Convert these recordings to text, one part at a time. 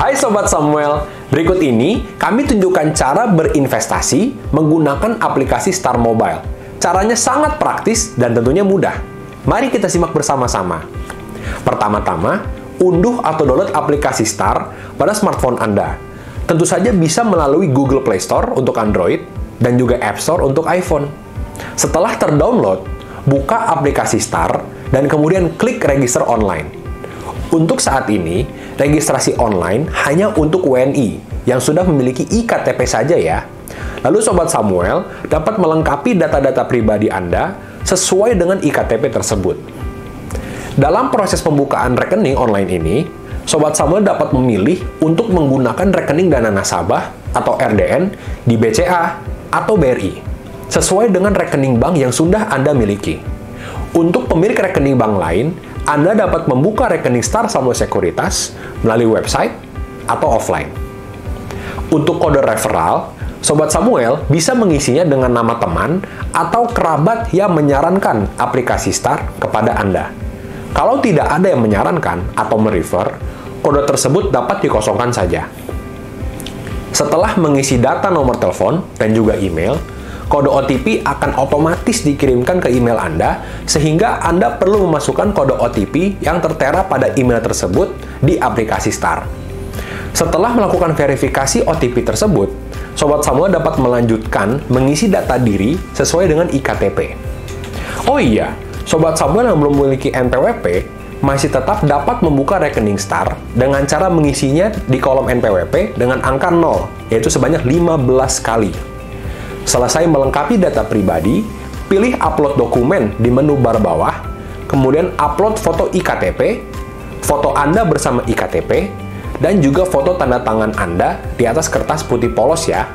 Hai Sobat Samuel, berikut ini kami tunjukkan cara berinvestasi menggunakan aplikasi Star Mobile. Caranya sangat praktis dan tentunya mudah. Mari kita simak bersama-sama. Pertama-tama, unduh atau download aplikasi Star pada smartphone Anda. Tentu saja bisa melalui Google Play Store untuk Android dan juga App Store untuk iPhone. Setelah terdownload, buka aplikasi Star dan kemudian klik register online. Untuk saat ini, registrasi online hanya untuk WNI yang sudah memiliki IKTP saja ya. Lalu Sobat Samuel dapat melengkapi data-data pribadi Anda sesuai dengan IKTP tersebut. Dalam proses pembukaan rekening online ini, Sobat Samuel dapat memilih untuk menggunakan rekening dana nasabah atau RDN di BCA atau BRI, sesuai dengan rekening bank yang sudah Anda miliki. Untuk pemilik rekening bank lain, anda dapat membuka rekening Star Samuel Sekuritas melalui website atau offline. Untuk kode referral, Sobat Samuel bisa mengisinya dengan nama teman atau kerabat yang menyarankan aplikasi Star kepada Anda. Kalau tidak ada yang menyarankan atau merefer, kode tersebut dapat dikosongkan saja. Setelah mengisi data nomor telepon dan juga email, kode OTP akan otomatis dikirimkan ke email Anda, sehingga Anda perlu memasukkan kode OTP yang tertera pada email tersebut di aplikasi STAR. Setelah melakukan verifikasi OTP tersebut, Sobat Samuel dapat melanjutkan mengisi data diri sesuai dengan IKTP. Oh iya, Sobat Samuel yang belum memiliki NPWP masih tetap dapat membuka rekening STAR dengan cara mengisinya di kolom NPWP dengan angka 0, yaitu sebanyak 15 kali. Selesai melengkapi data pribadi, pilih upload dokumen di menu bar bawah, kemudian upload foto iktp, foto Anda bersama iktp, dan juga foto tanda tangan Anda di atas kertas putih polos ya.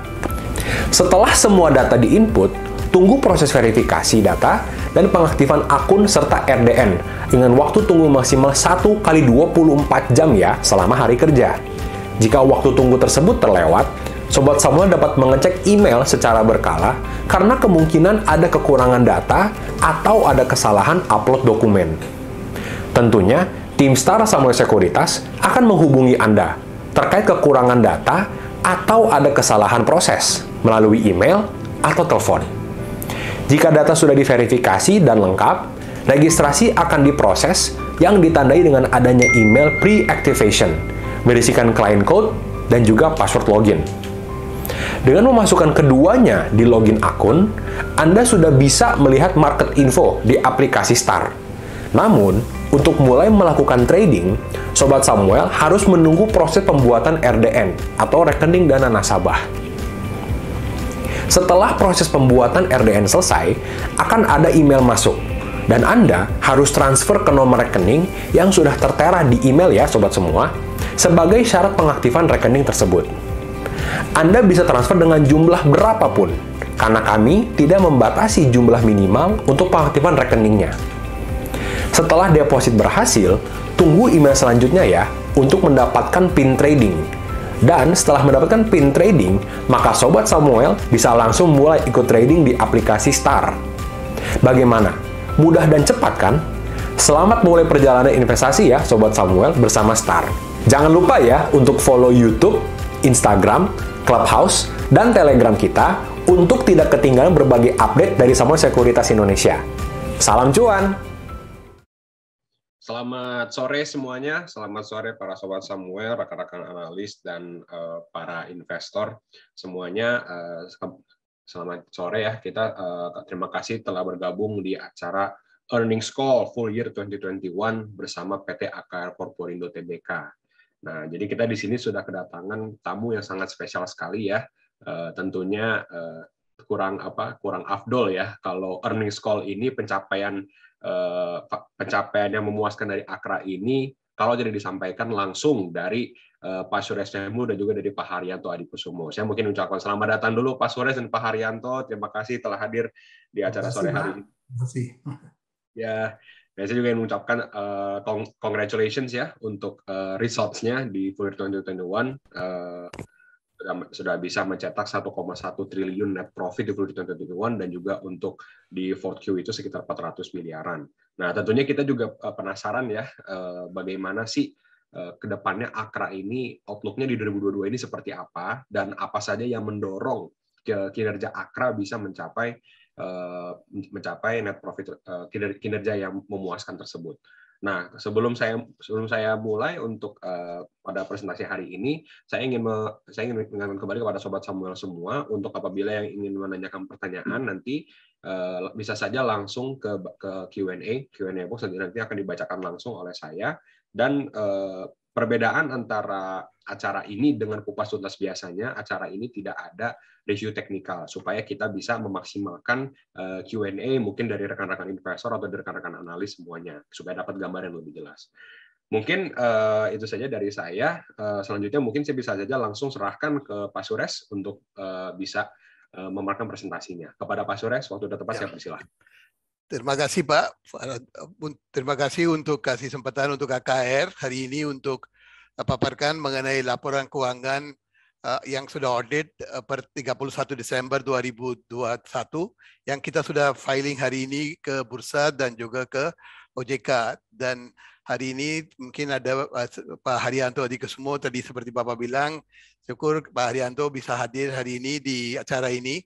Setelah semua data diinput, tunggu proses verifikasi data dan pengaktifan akun serta RDN dengan waktu tunggu maksimal 1 kali 24 jam ya selama hari kerja. Jika waktu tunggu tersebut terlewat, Sobat Samuel dapat mengecek email secara berkala karena kemungkinan ada kekurangan data atau ada kesalahan upload dokumen. Tentunya, tim Star Samuel Sekuritas akan menghubungi Anda terkait kekurangan data atau ada kesalahan proses melalui email atau telepon. Jika data sudah diverifikasi dan lengkap, registrasi akan diproses yang ditandai dengan adanya email pre-activation berisikan client code dan juga password login. Dengan memasukkan keduanya di login akun, Anda sudah bisa melihat market info di aplikasi STAR. Namun, untuk mulai melakukan trading, Sobat Samuel harus menunggu proses pembuatan RDN atau rekening dana nasabah. Setelah proses pembuatan RDN selesai, akan ada email masuk dan Anda harus transfer ke nomor rekening yang sudah tertera di email ya sobat semua sebagai syarat pengaktifan rekening tersebut. Anda bisa transfer dengan jumlah berapapun, karena kami tidak membatasi jumlah minimal untuk pengaktifan rekeningnya. Setelah deposit berhasil, tunggu email selanjutnya ya untuk mendapatkan pin trading. Dan setelah mendapatkan pin trading, maka Sobat Samuel bisa langsung mulai ikut trading di aplikasi STAR. Bagaimana? Mudah dan cepat kan? Selamat mulai perjalanan investasi ya Sobat Samuel bersama STAR. Jangan lupa ya untuk follow YouTube, Instagram, Clubhouse, dan Telegram kita untuk tidak ketinggalan berbagai update dari Samuel Sekuritas Indonesia. Salam cuan! Selamat sore semuanya, selamat sore para sobat Samuel, rekan-rekan analis, dan eh, para investor semuanya. Eh, selamat sore ya, kita eh, terima kasih telah bergabung di acara Earnings Call Full Year 2021 bersama PT AKR Corporindo Tbk. Nah, jadi kita di sini sudah kedatangan tamu yang sangat spesial sekali ya. Uh, tentunya uh, kurang apa kurang afdol ya kalau earnings call ini pencapaian uh, pencapaian yang memuaskan dari Akra ini kalau jadi disampaikan langsung dari uh, Pak Suresh Nemu dan juga dari Pak Haryanto Adikusumo. Saya mungkin ucapkan selamat datang dulu Pak Suresh dan Pak Haryanto. Terima kasih telah hadir di acara sore hari ini. Terima kasih. Ya, saya juga ingin mengucapkan uh, congratulations ya untuk uh, resultsnya di full year 2021. Uh, eh, sudah, sudah bisa mencetak 1,1 triliun net profit di full year 2021 dan juga untuk di fourth q itu sekitar 400 miliaran. Nah, tentunya kita juga penasaran ya uh, bagaimana sih uh, ke Akra ini outlooknya di 2022 ini seperti apa dan apa saja yang mendorong kinerja Akra bisa mencapai Eh, mencapai net profit eh, kinerja yang memuaskan tersebut. Nah, sebelum saya sebelum saya mulai untuk eh, pada presentasi hari ini, saya ingin me, saya ingin mengingatkan kembali kepada sobat Samuel semua untuk apabila yang ingin menanyakan pertanyaan nanti bisa saja langsung ke ke Q&A, Q&A box nanti akan dibacakan langsung oleh saya dan perbedaan antara acara ini dengan kupas tuntas biasanya, acara ini tidak ada review teknikal supaya kita bisa memaksimalkan eh, Q&A mungkin dari rekan-rekan investor atau dari rekan-rekan analis semuanya supaya dapat gambar yang lebih jelas. Mungkin uh, itu saja dari saya. Uh, selanjutnya mungkin saya bisa saja langsung serahkan ke Pak Sures untuk uh, bisa uh, presentasinya. Kepada Pak Sures, waktu sudah tepat ya. saya persilahkan. Terima kasih Pak. Terima kasih untuk kasih kesempatan untuk KKR hari ini untuk eh, paparkan mengenai laporan keuangan eh, yang sudah audit eh, per 31 Desember 2021 yang kita sudah filing hari ini ke bursa dan juga ke OJK dan hari ini mungkin ada Pak Haryanto di semua tadi seperti Bapak bilang syukur Pak Haryanto bisa hadir hari ini di acara ini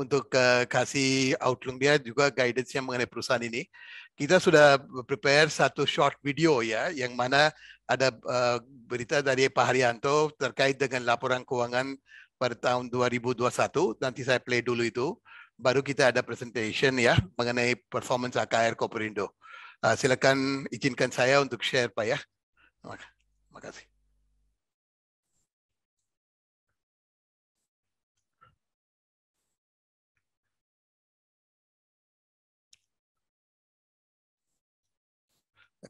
untuk uh, kasih outlook dia juga guidance yang mengenai perusahaan ini. Kita sudah prepare satu short video ya yang mana ada uh, berita dari Pak Haryanto terkait dengan laporan keuangan pada tahun 2021. Nanti saya play dulu itu. Baru kita ada presentation ya mengenai performance AKR Koperindo. Uh, eh, silakan izinkan saya untuk share Pak ya. Terima kasih.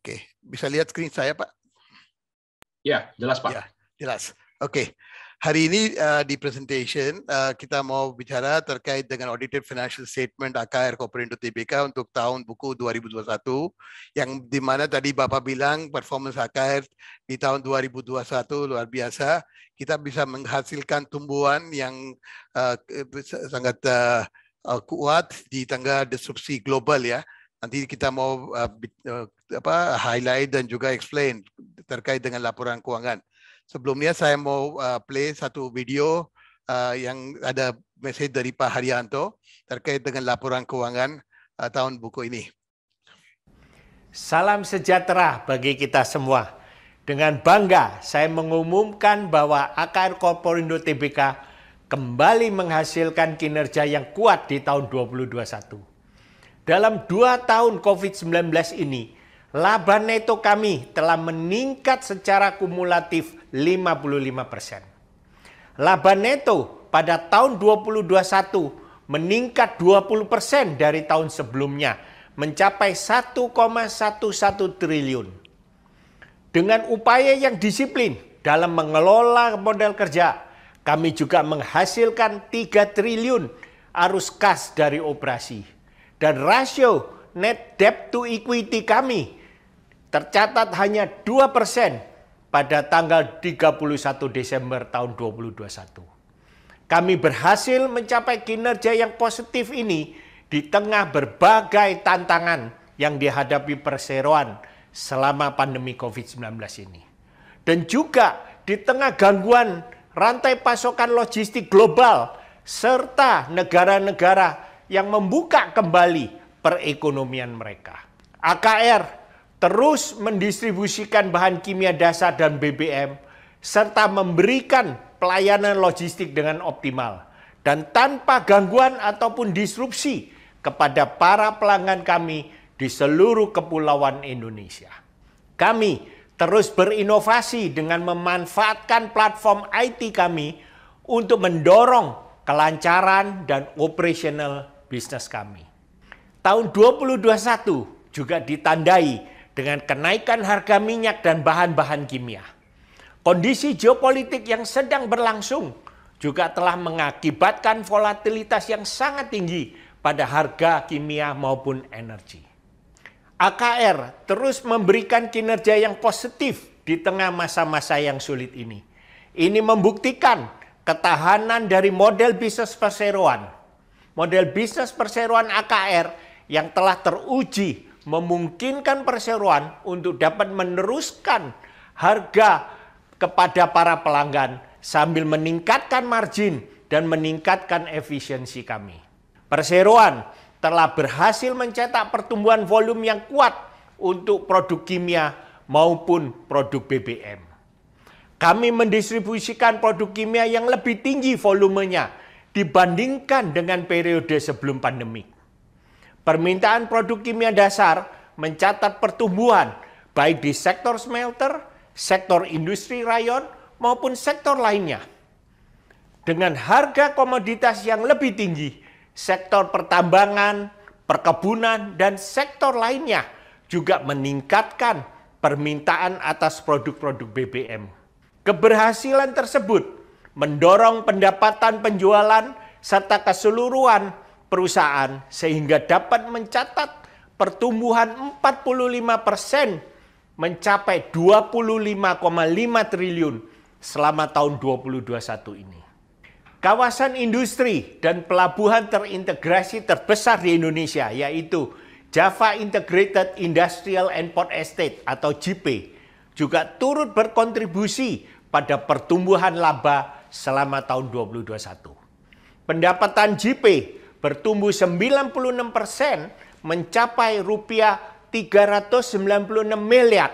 Oke, bisa lihat screen saya, Pak? Ya, jelas, Pak. Ya, jelas. Oke. Hari ini uh, di presentation uh, kita mau bicara terkait dengan audited financial statement AKR Koperindo TBK untuk tahun buku 2021 yang dimana tadi Bapak bilang performance AKR di tahun 2021 luar biasa. Kita bisa menghasilkan tumbuhan yang uh, sangat uh, kuat di tengah disrupsi global ya. Nanti kita mau uh, apa highlight dan juga explain terkait dengan laporan keuangan. Sebelumnya saya mau uh, play satu video uh, yang ada message dari Pak Haryanto terkait dengan laporan keuangan uh, tahun buku ini. Salam sejahtera bagi kita semua. Dengan bangga saya mengumumkan bahwa AKR Korporindo TBK kembali menghasilkan kinerja yang kuat di tahun 2021. Dalam dua tahun COVID-19 ini, laba neto kami telah meningkat secara kumulatif 55%. Laba neto pada tahun 2021 meningkat 20% dari tahun sebelumnya mencapai 1,11 triliun. Dengan upaya yang disiplin dalam mengelola modal kerja, kami juga menghasilkan 3 triliun arus kas dari operasi. Dan rasio net debt to equity kami tercatat hanya 2 persen pada tanggal 31 Desember tahun 2021. Kami berhasil mencapai kinerja yang positif ini di tengah berbagai tantangan yang dihadapi perseroan selama pandemi COVID-19 ini. Dan juga di tengah gangguan rantai pasokan logistik global serta negara-negara yang membuka kembali perekonomian mereka. AKR terus mendistribusikan bahan kimia dasar dan BBM, serta memberikan pelayanan logistik dengan optimal dan tanpa gangguan ataupun disrupsi kepada para pelanggan kami di seluruh kepulauan Indonesia. Kami terus berinovasi dengan memanfaatkan platform IT kami untuk mendorong kelancaran dan operasional bisnis kami. Tahun 2021 juga ditandai dengan kenaikan harga minyak dan bahan-bahan kimia. Kondisi geopolitik yang sedang berlangsung juga telah mengakibatkan volatilitas yang sangat tinggi pada harga kimia maupun energi. AKR terus memberikan kinerja yang positif di tengah masa-masa yang sulit ini. Ini membuktikan ketahanan dari model bisnis perseroan. Model bisnis perseroan AKR yang telah teruji memungkinkan perseroan untuk dapat meneruskan harga kepada para pelanggan sambil meningkatkan margin dan meningkatkan efisiensi kami. Perseroan telah berhasil mencetak pertumbuhan volume yang kuat untuk produk kimia maupun produk BBM. Kami mendistribusikan produk kimia yang lebih tinggi volumenya dibandingkan dengan periode sebelum pandemi. Permintaan produk kimia dasar mencatat pertumbuhan baik di sektor smelter, sektor industri rayon, maupun sektor lainnya. Dengan harga komoditas yang lebih tinggi, sektor pertambangan, perkebunan, dan sektor lainnya juga meningkatkan permintaan atas produk-produk BBM. Keberhasilan tersebut mendorong pendapatan penjualan serta keseluruhan perusahaan sehingga dapat mencatat pertumbuhan 45 persen mencapai 25,5 triliun selama tahun 2021 ini. Kawasan industri dan pelabuhan terintegrasi terbesar di Indonesia yaitu Java Integrated Industrial and Port Estate atau JIP juga turut berkontribusi pada pertumbuhan laba selama tahun 2021. Pendapatan JIP bertumbuh 96% mencapai rupiah 396 miliar.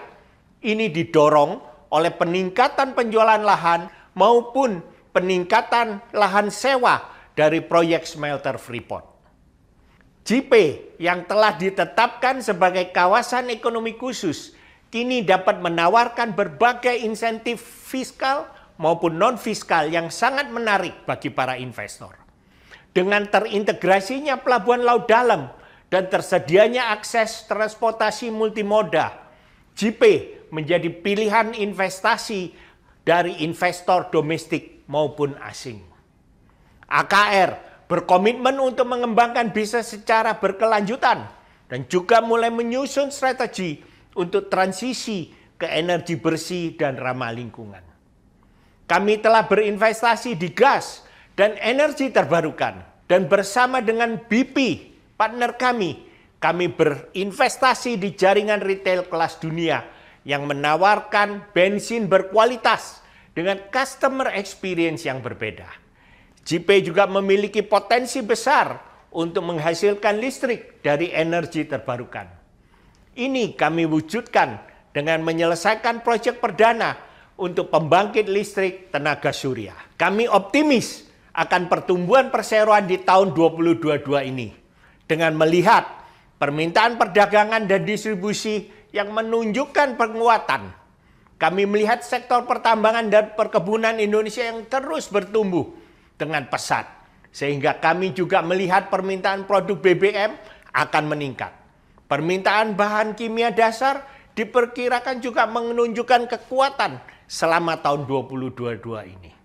Ini didorong oleh peningkatan penjualan lahan maupun peningkatan lahan sewa dari proyek smelter Freeport. JP yang telah ditetapkan sebagai kawasan ekonomi khusus kini dapat menawarkan berbagai insentif fiskal maupun non-fiskal yang sangat menarik bagi para investor. Dengan terintegrasinya pelabuhan laut dalam dan tersedianya akses transportasi multimoda, JP menjadi pilihan investasi dari investor domestik maupun asing. AKR berkomitmen untuk mengembangkan bisnis secara berkelanjutan dan juga mulai menyusun strategi untuk transisi ke energi bersih dan ramah lingkungan. Kami telah berinvestasi di gas, dan energi terbarukan dan bersama dengan BP, partner kami, kami berinvestasi di jaringan retail kelas dunia yang menawarkan bensin berkualitas dengan customer experience yang berbeda. JP juga memiliki potensi besar untuk menghasilkan listrik dari energi terbarukan. Ini kami wujudkan dengan menyelesaikan proyek perdana untuk pembangkit listrik tenaga surya. Kami optimis akan pertumbuhan perseroan di tahun 2022 ini dengan melihat permintaan perdagangan dan distribusi yang menunjukkan penguatan. Kami melihat sektor pertambangan dan perkebunan Indonesia yang terus bertumbuh dengan pesat sehingga kami juga melihat permintaan produk BBM akan meningkat. Permintaan bahan kimia dasar diperkirakan juga menunjukkan kekuatan selama tahun 2022 ini.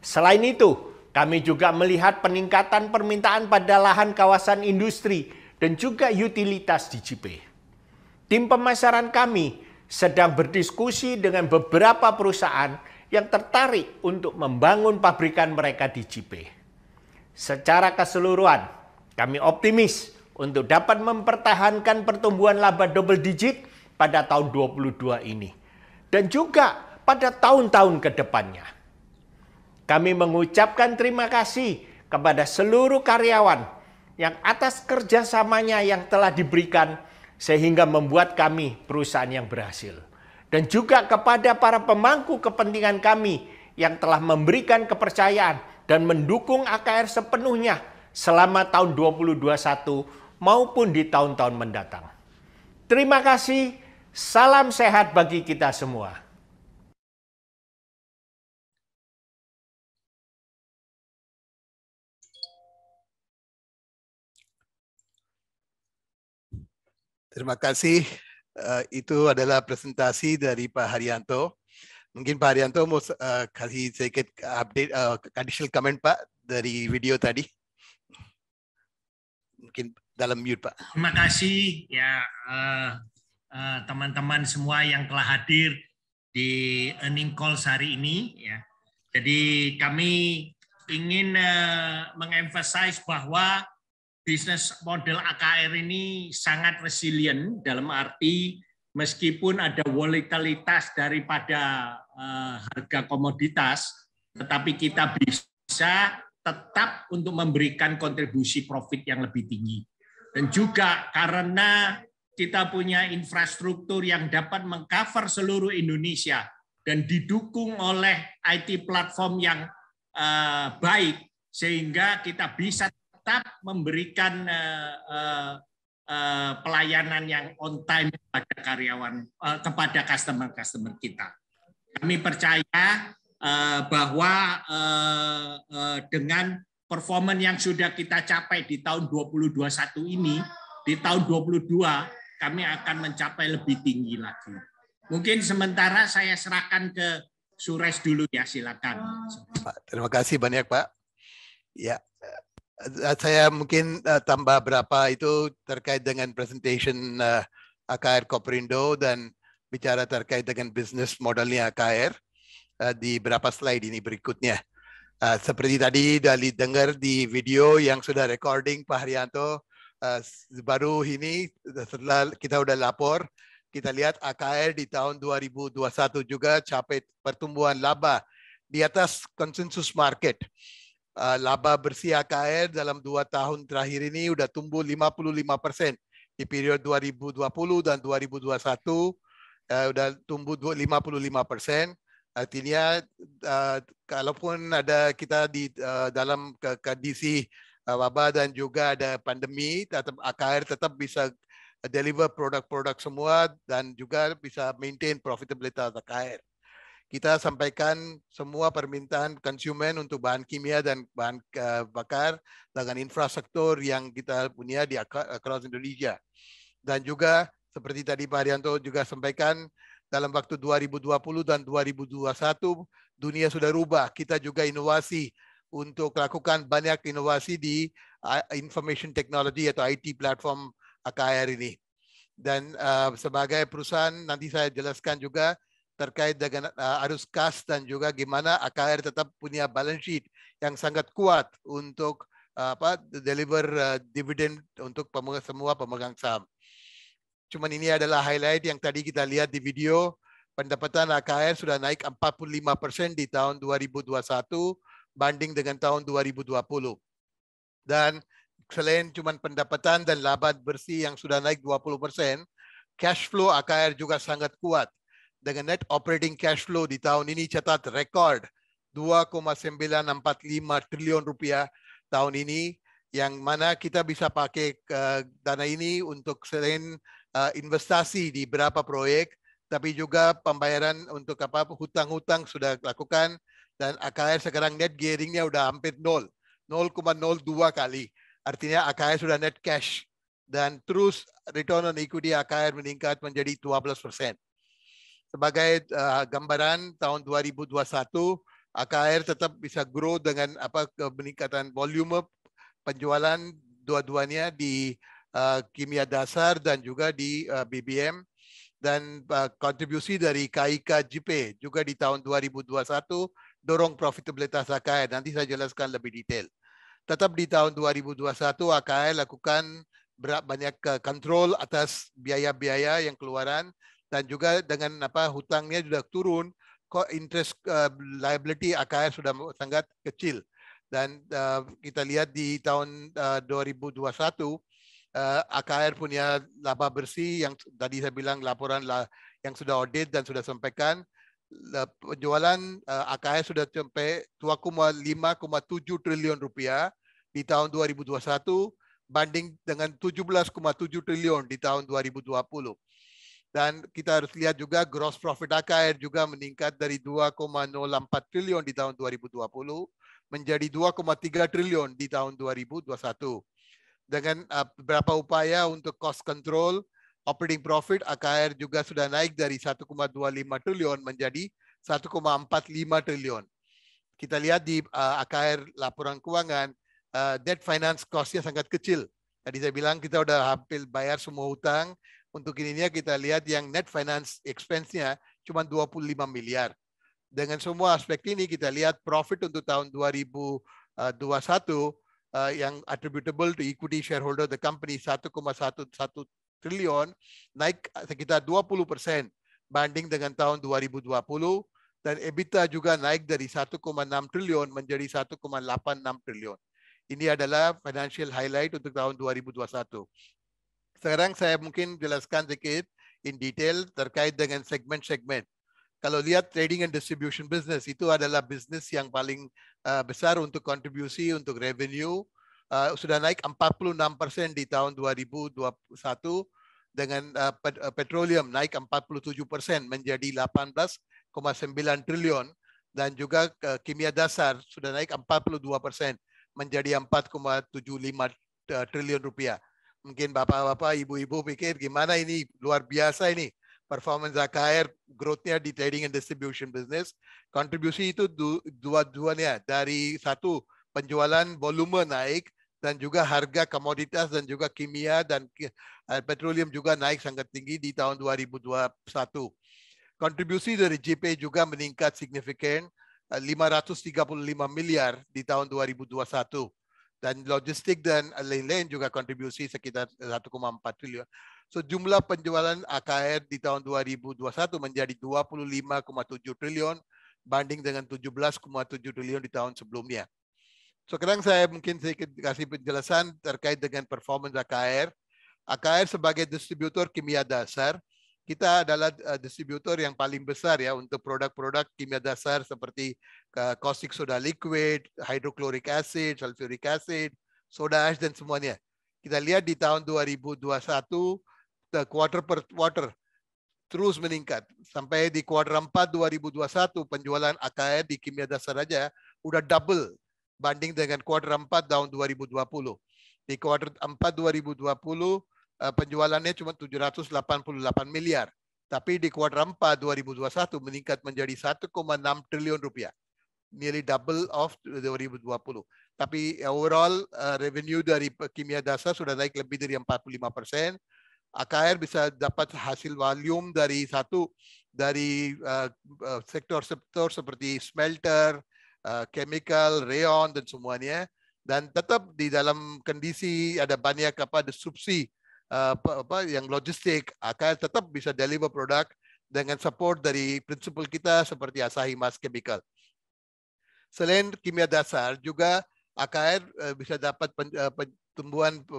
Selain itu, kami juga melihat peningkatan permintaan pada lahan kawasan industri dan juga utilitas di Cipe. Tim pemasaran kami sedang berdiskusi dengan beberapa perusahaan yang tertarik untuk membangun pabrikan mereka di Cipe. Secara keseluruhan, kami optimis untuk dapat mempertahankan pertumbuhan laba double digit pada tahun 2022 ini dan juga pada tahun-tahun kedepannya. depannya. Kami mengucapkan terima kasih kepada seluruh karyawan yang atas kerjasamanya yang telah diberikan sehingga membuat kami perusahaan yang berhasil. Dan juga kepada para pemangku kepentingan kami yang telah memberikan kepercayaan dan mendukung AKR sepenuhnya selama tahun 2021 maupun di tahun-tahun mendatang. Terima kasih, salam sehat bagi kita semua. Terima kasih. Uh, itu adalah presentasi dari Pak Haryanto. Mungkin Pak Haryanto mau uh, kasih sedikit update, uh, additional comment Pak dari video tadi. Mungkin dalam mute Pak. Terima kasih ya teman-teman uh, uh, semua yang telah hadir di earning call hari ini ya. Jadi kami ingin uh, mengemphasize bahwa bisnis model AKR ini sangat resilient dalam arti meskipun ada volatilitas daripada uh, harga komoditas, tetapi kita bisa tetap untuk memberikan kontribusi profit yang lebih tinggi. Dan juga karena kita punya infrastruktur yang dapat mengcover seluruh Indonesia dan didukung oleh IT platform yang uh, baik, sehingga kita bisa tetap memberikan uh, uh, pelayanan yang on time kepada karyawan uh, kepada customer-customer kita. Kami percaya uh, bahwa uh, uh, dengan performa yang sudah kita capai di tahun 2021 ini, di tahun 2022 kami akan mencapai lebih tinggi lagi. Mungkin sementara saya serahkan ke Sures dulu ya, silakan. Terima kasih banyak Pak. Ya, Eh, saya mungkin uh, tambah berapa itu terkait dengan presentation uh, eh, AKR Koprindo dan bicara terkait dengan bisnis modelnya AKR uh, di berapa slide ini berikutnya. Uh, seperti tadi dari dengar di video yang sudah recording Pak Haryanto uh, baru ini setelah kita sudah lapor kita lihat AKR di tahun 2021 juga capai pertumbuhan laba di atas konsensus market. Eh, laba bersih AKR dalam dua tahun terakhir ini sudah tumbuh 55 persen di periode 2020 dan 2021 sudah eh, tumbuh 55 persen. Artinya eh, kalaupun ada kita di dalam kondisi wabah dan juga ada pandemi, tetap AKR tetap bisa deliver produk-produk semua dan juga bisa maintain profitability AKR kita sampaikan semua permintaan konsumen untuk bahan kimia dan bahan eh, bakar dengan infrastruktur yang kita punya di across Indonesia. Dan juga seperti tadi Pak Arianto juga sampaikan dalam waktu 2020 dan 2021 dunia sudah rubah. Kita juga inovasi untuk lakukan banyak inovasi di eh, information technology atau IT platform AKR ini. Dan uh, sebagai perusahaan nanti saya jelaskan juga terkait dengan uh, arus kas dan juga gimana AKR tetap punya balance sheet yang sangat kuat untuk uh, apa deliver uh, eh, dividen untuk pemegang, semua pemegang saham. Cuman ini adalah highlight yang tadi kita lihat di video pendapatan AKR sudah naik 45% di tahun 2021 banding dengan tahun 2020. Dan selain cuman pendapatan dan laba bersih yang sudah naik 20%, cash flow AKR juga sangat kuat dengan net operating cash flow di tahun ini catat rekod 2,945 triliun rupiah tahun ini yang mana kita bisa pakai uh, dana ini untuk selain uh, investasi di beberapa proyek tapi juga pembayaran untuk apa hutang-hutang sudah lakukan dan AKR sekarang net gearingnya sudah hampir nol 0,02 kali artinya AKR sudah net cash dan terus return on equity AKR meningkat menjadi 12 persen sebagai uh, gambaran tahun 2021 AKR tetap bisa grow dengan apa peningkatan volume penjualan dua-duanya di uh, kimia dasar dan juga di uh, eh, BBM dan uh, kontribusi dari KIK JP juga di tahun 2021 dorong profitabilitas AKR. Nanti saya jelaskan lebih detail. Tetap di tahun 2021 AKR lakukan banyak kontrol atas biaya-biaya yang keluaran dan juga dengan apa hutangnya sudah turun, kok interest uh, liability AKR sudah sangat kecil. Dan uh, kita lihat di tahun uh, 2021 uh, AKR punya laba bersih yang tadi saya bilang laporan lah, yang sudah audit dan sudah sampaikan penjualan uh, eh, AKR sudah sampai 2,5,7 triliun rupiah di tahun 2021 banding dengan 17,7 triliun di tahun 2020. Dan kita harus lihat juga gross profit AKR juga meningkat dari 2,04 triliun di tahun 2020 menjadi 2,3 triliun di tahun 2021. Dengan berapa uh, beberapa upaya untuk cost control, operating profit AKR juga sudah naik dari 1,25 triliun menjadi 1,45 triliun. Kita lihat di uh, AKR laporan keuangan, uh, debt finance cost-nya sangat kecil. Tadi saya bilang kita sudah hampir bayar semua hutang untuk ininya kita lihat yang net finance expense-nya cuma 25 miliar. Dengan semua aspek ini kita lihat profit untuk tahun 2021 eh, yang attributable to equity shareholder the company 1,11 triliun naik sekitar 20 persen banding dengan tahun 2020 dan EBITDA juga naik dari 1,6 triliun menjadi 1,86 triliun. Ini adalah financial highlight untuk tahun 2021. Sekarang saya mungkin jelaskan sedikit in detail terkait dengan segmen-segmen. Kalau lihat trading and distribution business itu adalah bisnis yang paling uh, besar untuk kontribusi untuk revenue uh, sudah naik 46% di tahun 2021 dengan uh, petroleum naik 47% menjadi 18,9 triliun dan juga uh, kimia dasar sudah naik 42% menjadi 4,75 triliun rupiah. Mungkin bapak-bapak, ibu-ibu pikir gimana ini luar biasa ini performance AKR growth-nya di trading and distribution business. Kontribusi itu dua-duanya dari satu penjualan volume naik dan juga harga komoditas dan juga kimia dan eh, petroleum juga naik sangat tinggi di tahun 2021. Kontribusi dari JP juga meningkat signifikan 535 eh, miliar di tahun 2021. Dan logistik dan lain-lain juga kontribusi sekitar 1,4 triliun. So jumlah penjualan AKR di tahun 2021 menjadi 25,7 triliun banding dengan 17,7 triliun di tahun sebelumnya. So Sekarang saya mungkin sedikit kasih penjelasan terkait dengan performance AKR. AKR sebagai distributor kimia dasar kita adalah eh, distributor yang paling besar ya untuk produk-produk kimia dasar seperti eh, caustic soda liquid, hydrochloric acid, sulfuric acid, soda ash dan semuanya. Kita lihat di tahun 2021 the eh, quarter per quarter terus meningkat. Sampai di quarter 4 2021 penjualan AKR di kimia dasar aja udah double banding dengan quarter 4 tahun 2020. Di quarter 4 2020 Eh, penjualannya cuma 788 miliar. Tapi di kuartal 4 2021 meningkat menjadi 1,6 triliun rupiah. Nearly double of 2020. Tapi overall uh, revenue dari kimia dasar sudah naik lebih dari 45 persen. AKR bisa dapat hasil volume dari satu dari eh, sektor-sektor uh, seperti smelter, uh, chemical, rayon dan semuanya dan tetap di dalam kondisi ada banyak apa disrupsi Eh, apa, apa yang logistik akan tetap bisa deliver produk dengan support dari prinsipal kita seperti Asahi Mas Chemical. Selain kimia dasar juga AKR eh, bisa dapat pen, eh,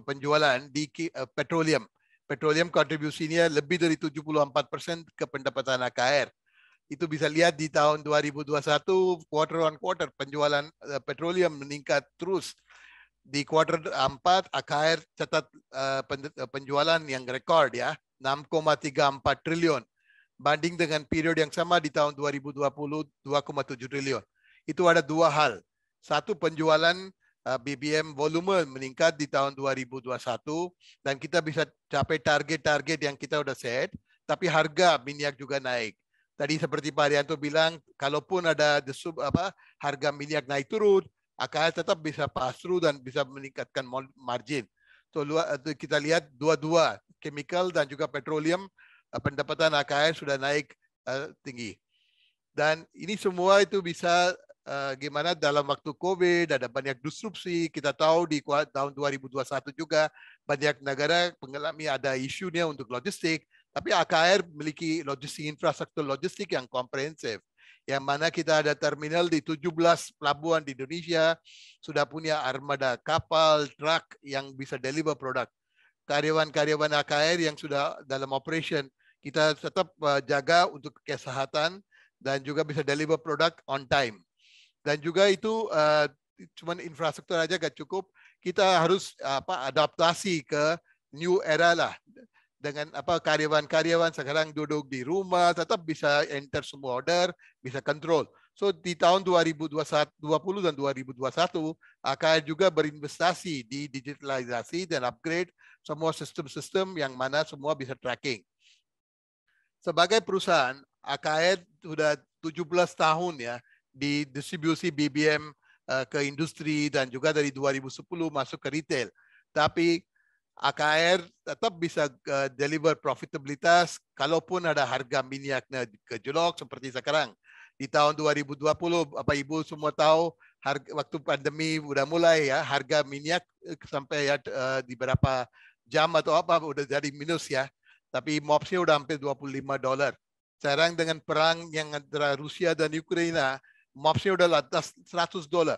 penjualan di petroleum. Petroleum kontribusinya lebih dari 74% ke pendapatan AKR. Itu bisa lihat di tahun 2021 quarter on quarter penjualan petroleum meningkat terus di kuartal 4 akhir catat uh, penjualan yang rekod ya 6,34 triliun banding dengan periode yang sama di tahun 2020 2,7 triliun. Itu ada dua hal. Satu penjualan eh, BBM volume meningkat di tahun 2021 dan kita bisa capai target-target yang kita sudah set, tapi harga minyak juga naik. Tadi seperti Pak Arianto bilang, kalaupun ada the sub, apa, harga minyak naik turun, AKS tetap bisa pass through dan bisa meningkatkan margin. So eh, kita lihat dua-dua chemical dan juga petroleum eh, pendapatan AKS sudah naik eh, tinggi. Dan ini semua itu bisa gimana dalam waktu COVID ada banyak disrupsi. Kita tahu di tahun 2021 juga banyak negara mengalami ada isunya untuk logistik. Tapi AKR memiliki logistik infrastruktur logistik yang komprehensif yang mana kita ada terminal di 17 pelabuhan di Indonesia, sudah punya armada kapal, truk yang bisa deliver produk. Karyawan-karyawan AKR yang sudah dalam operation, kita tetap eh, jaga untuk kesehatan dan juga bisa deliver produk on time. Dan juga itu uh, cuman infrastruktur aja gak cukup, kita harus apa adaptasi ke new era lah dengan apa karyawan-karyawan sekarang duduk di rumah tetap bisa enter semua order, bisa kontrol. So di tahun 2020 dan 2021 akan juga berinvestasi di digitalisasi dan upgrade semua sistem-sistem yang mana semua bisa tracking. Sebagai perusahaan, AKR sudah 17 tahun ya di distribusi BBM eh, ke industri dan juga dari 2010 masuk ke retail. Tapi AKR tetap bisa eh, deliver profitabilitas kalaupun ada harga minyaknya gejolak seperti sekarang. Di tahun 2020, apa Ibu semua tahu harga, waktu pandemi sudah mulai ya, harga minyak eh, sampai ya eh, di berapa jam atau apa udah jadi minus ya. Tapi MOPS-nya udah hampir 25 dolar. Sekarang dengan perang yang antara Rusia dan Ukraina, MOPS-nya udah atas 100 dolar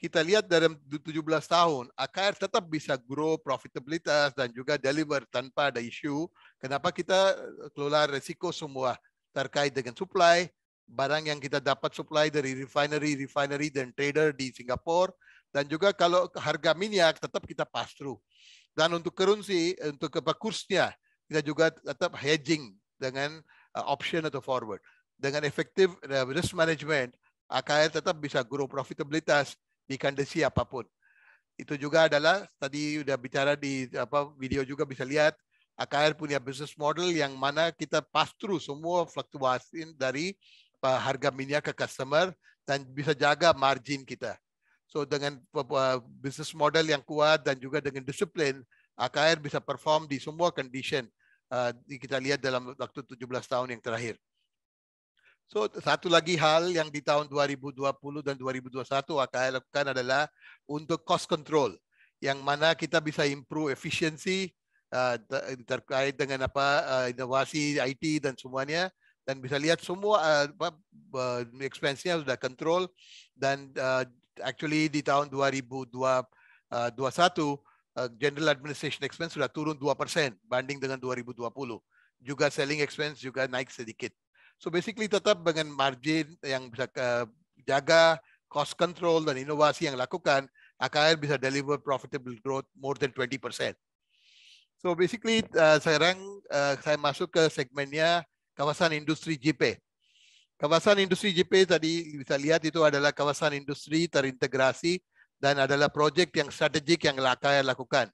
kita lihat dalam 17 tahun, AKR tetap bisa grow profitabilitas dan juga deliver tanpa ada isu. Kenapa kita eh, kelola resiko semua terkait dengan supply, barang yang kita dapat supply dari refinery, refinery dan trader di Singapura, dan juga kalau harga minyak tetap kita pass through. Dan untuk currency, untuk kursnya, kita juga tetap hedging dengan eh, option atau forward. Dengan efektif eh, risk management, AKR tetap bisa grow profitabilitas di dikandesi apapun. Itu juga adalah tadi udah bicara di apa video juga bisa lihat AKR punya business model yang mana kita pass through semua fluktuasi dari harga minyak ke customer dan bisa jaga margin kita. So dengan business model yang kuat dan juga dengan disiplin, AKR bisa perform di semua condition. Uh, kita lihat dalam waktu 17 tahun yang terakhir. So satu lagi hal yang di tahun 2020 dan 2021 akan lakukan adalah untuk cost control yang mana kita bisa improve efficiency uh, eh, terkait dengan apa uh, inovasi IT dan semuanya dan bisa lihat semua uh, uh, expense-nya sudah control dan uh, actually di tahun 2021 uh, general administration expense sudah turun 2% banding dengan 2020. Juga selling expense juga naik sedikit. So basically tetap dengan margin yang bisa ke jaga, cost control dan inovasi yang lakukan, AKR bisa deliver profitable growth more than 20%. So basically uh, sekarang uh, saya masuk ke segmennya kawasan industri JP. Kawasan industri JP tadi bisa lihat itu adalah kawasan industri terintegrasi dan adalah proyek yang strategik yang AKR lakukan.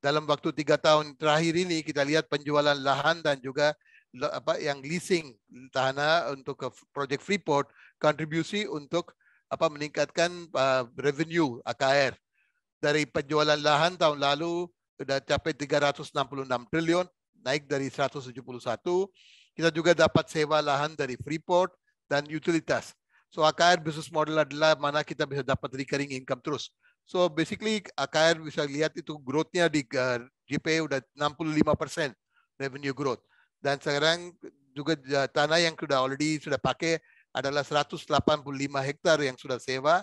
Dalam waktu tiga tahun terakhir ini kita lihat penjualan lahan dan juga apa yang leasing tanah untuk ke project Freeport kontribusi untuk apa meningkatkan uh, revenue AKR dari penjualan lahan tahun lalu sudah capai 366 triliun naik dari 171 kita juga dapat sewa lahan dari Freeport dan utilitas so AKR business model adalah mana kita bisa dapat recurring income terus so basically AKR bisa lihat itu growth-nya di uh, eh, GP e udah 65% revenue growth dan sekarang juga tanah yang sudah already sudah pakai adalah 185 hektar yang sudah sewa,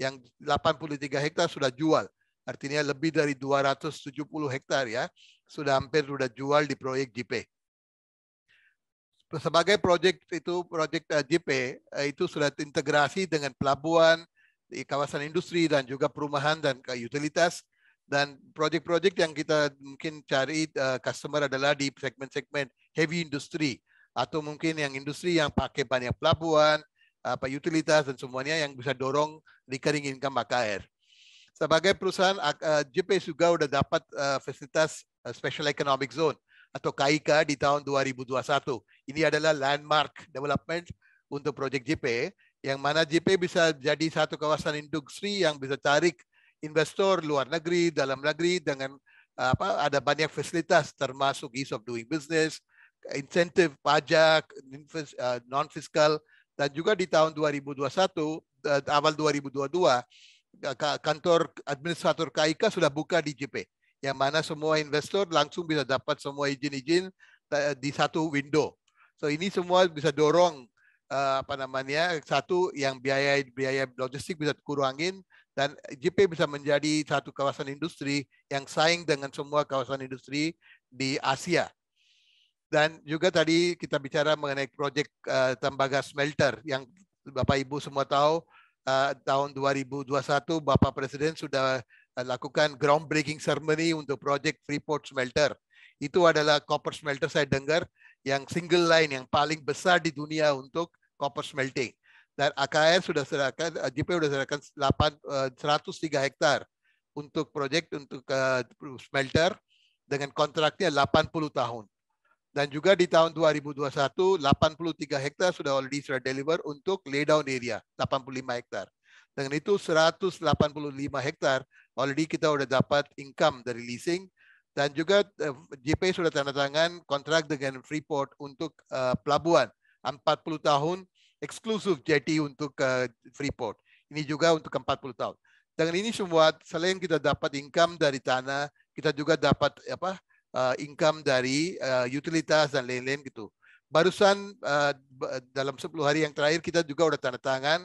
yang 83 hektar sudah jual. Artinya lebih dari 270 hektar ya, sudah hampir sudah jual di proyek JP. Sebagai proyek itu proyek JP eh, eh, itu sudah integrasi dengan pelabuhan, di kawasan industri dan juga perumahan dan utilitas dan proyek-proyek yang kita mungkin cari eh, customer adalah di segmen-segmen heavy industry atau mungkin yang industri yang pakai banyak pelabuhan, apa utilitas dan semuanya yang bisa dorong recurring income AKR. Sebagai perusahaan eh, JP juga sudah dapat eh, fasilitas eh, Special Economic Zone atau KIK di tahun 2021. Ini adalah landmark development untuk proyek JP yang mana JP bisa jadi satu kawasan industri yang bisa tarik investor luar negeri, dalam negeri dengan apa ada banyak fasilitas termasuk ease of doing business, insentif pajak eh, non fiskal dan juga di tahun 2021 eh, awal 2022 kantor administrator KIK sudah buka di JP yang mana semua investor langsung bisa dapat semua izin-izin eh, di satu window. So ini semua bisa dorong apa namanya satu yang biaya biaya logistik bisa kurangin dan JP bisa menjadi satu kawasan industri yang saing dengan semua kawasan industri di Asia. Dan juga tadi kita bicara mengenai proyek uh, eh, tembaga smelter yang Bapak Ibu semua tahu uh, tahun 2021 Bapak Presiden sudah uh, lakukan groundbreaking ceremony untuk proyek Freeport smelter. Itu adalah copper smelter saya dengar yang single line yang paling besar di dunia untuk copper smelting. Dan AKR sudah serahkan, JP sudah serahkan 8, uh, 103 hektar untuk proyek untuk uh, smelter dengan kontraknya 80 tahun. Dan juga di tahun 2021, 83 hektar sudah already sudah deliver untuk laydown area, 85 hektar. Dengan itu 185 hektar already kita sudah dapat income dari leasing dan juga JP eh, sudah tanda tangan kontrak dengan Freeport untuk uh, pelabuhan 40 tahun eksklusif jetty untuk uh, Freeport. Ini juga untuk 40 tahun. Dengan ini semua selain kita dapat income dari tanah, kita juga dapat apa uh, income dari uh, utilitas dan lain-lain gitu. Barusan uh, dalam 10 hari yang terakhir kita juga udah tanda tangan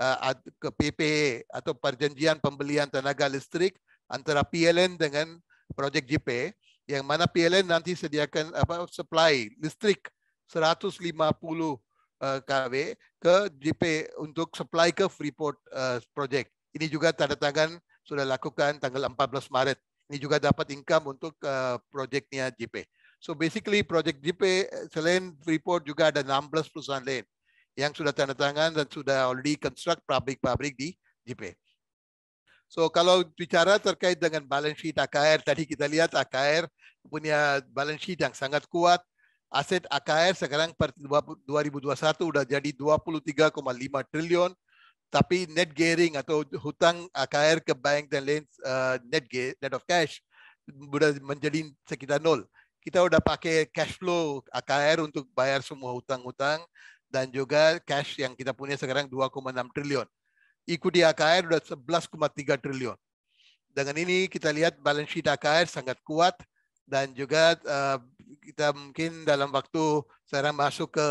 uh, ke PP e atau perjanjian pembelian tenaga listrik antara PLN dengan Project JP yang mana PLN nanti sediakan apa supply listrik 150 kW ke JP untuk supply ke Freeport uh, Project. Ini juga tanda tangan sudah lakukan tanggal 14 Maret ini juga dapat income untuk uh, projectnya JP. So basically project JP eh, selain Freeport juga ada 16 perusahaan lain yang sudah tanda tangan dan sudah already construct pabrik-pabrik di JP. So kalau bicara terkait dengan balance sheet AKR, tadi kita lihat AKR punya balance sheet yang sangat kuat. Aset AKR sekarang per 2021 sudah jadi 23,5 triliun tapi net gearing atau hutang AKR ah, ke bank dan lain uh, net gear, net of cash sudah menjadi sekitar nol. Kita sudah pakai cash flow AKR ah, untuk bayar semua hutang-hutang dan juga cash yang kita punya sekarang 2,6 triliun. Ikuti AKR sudah 11,3 triliun. Dengan ini kita lihat balance sheet AKR sangat kuat dan juga uh, kita mungkin dalam waktu sekarang masuk ke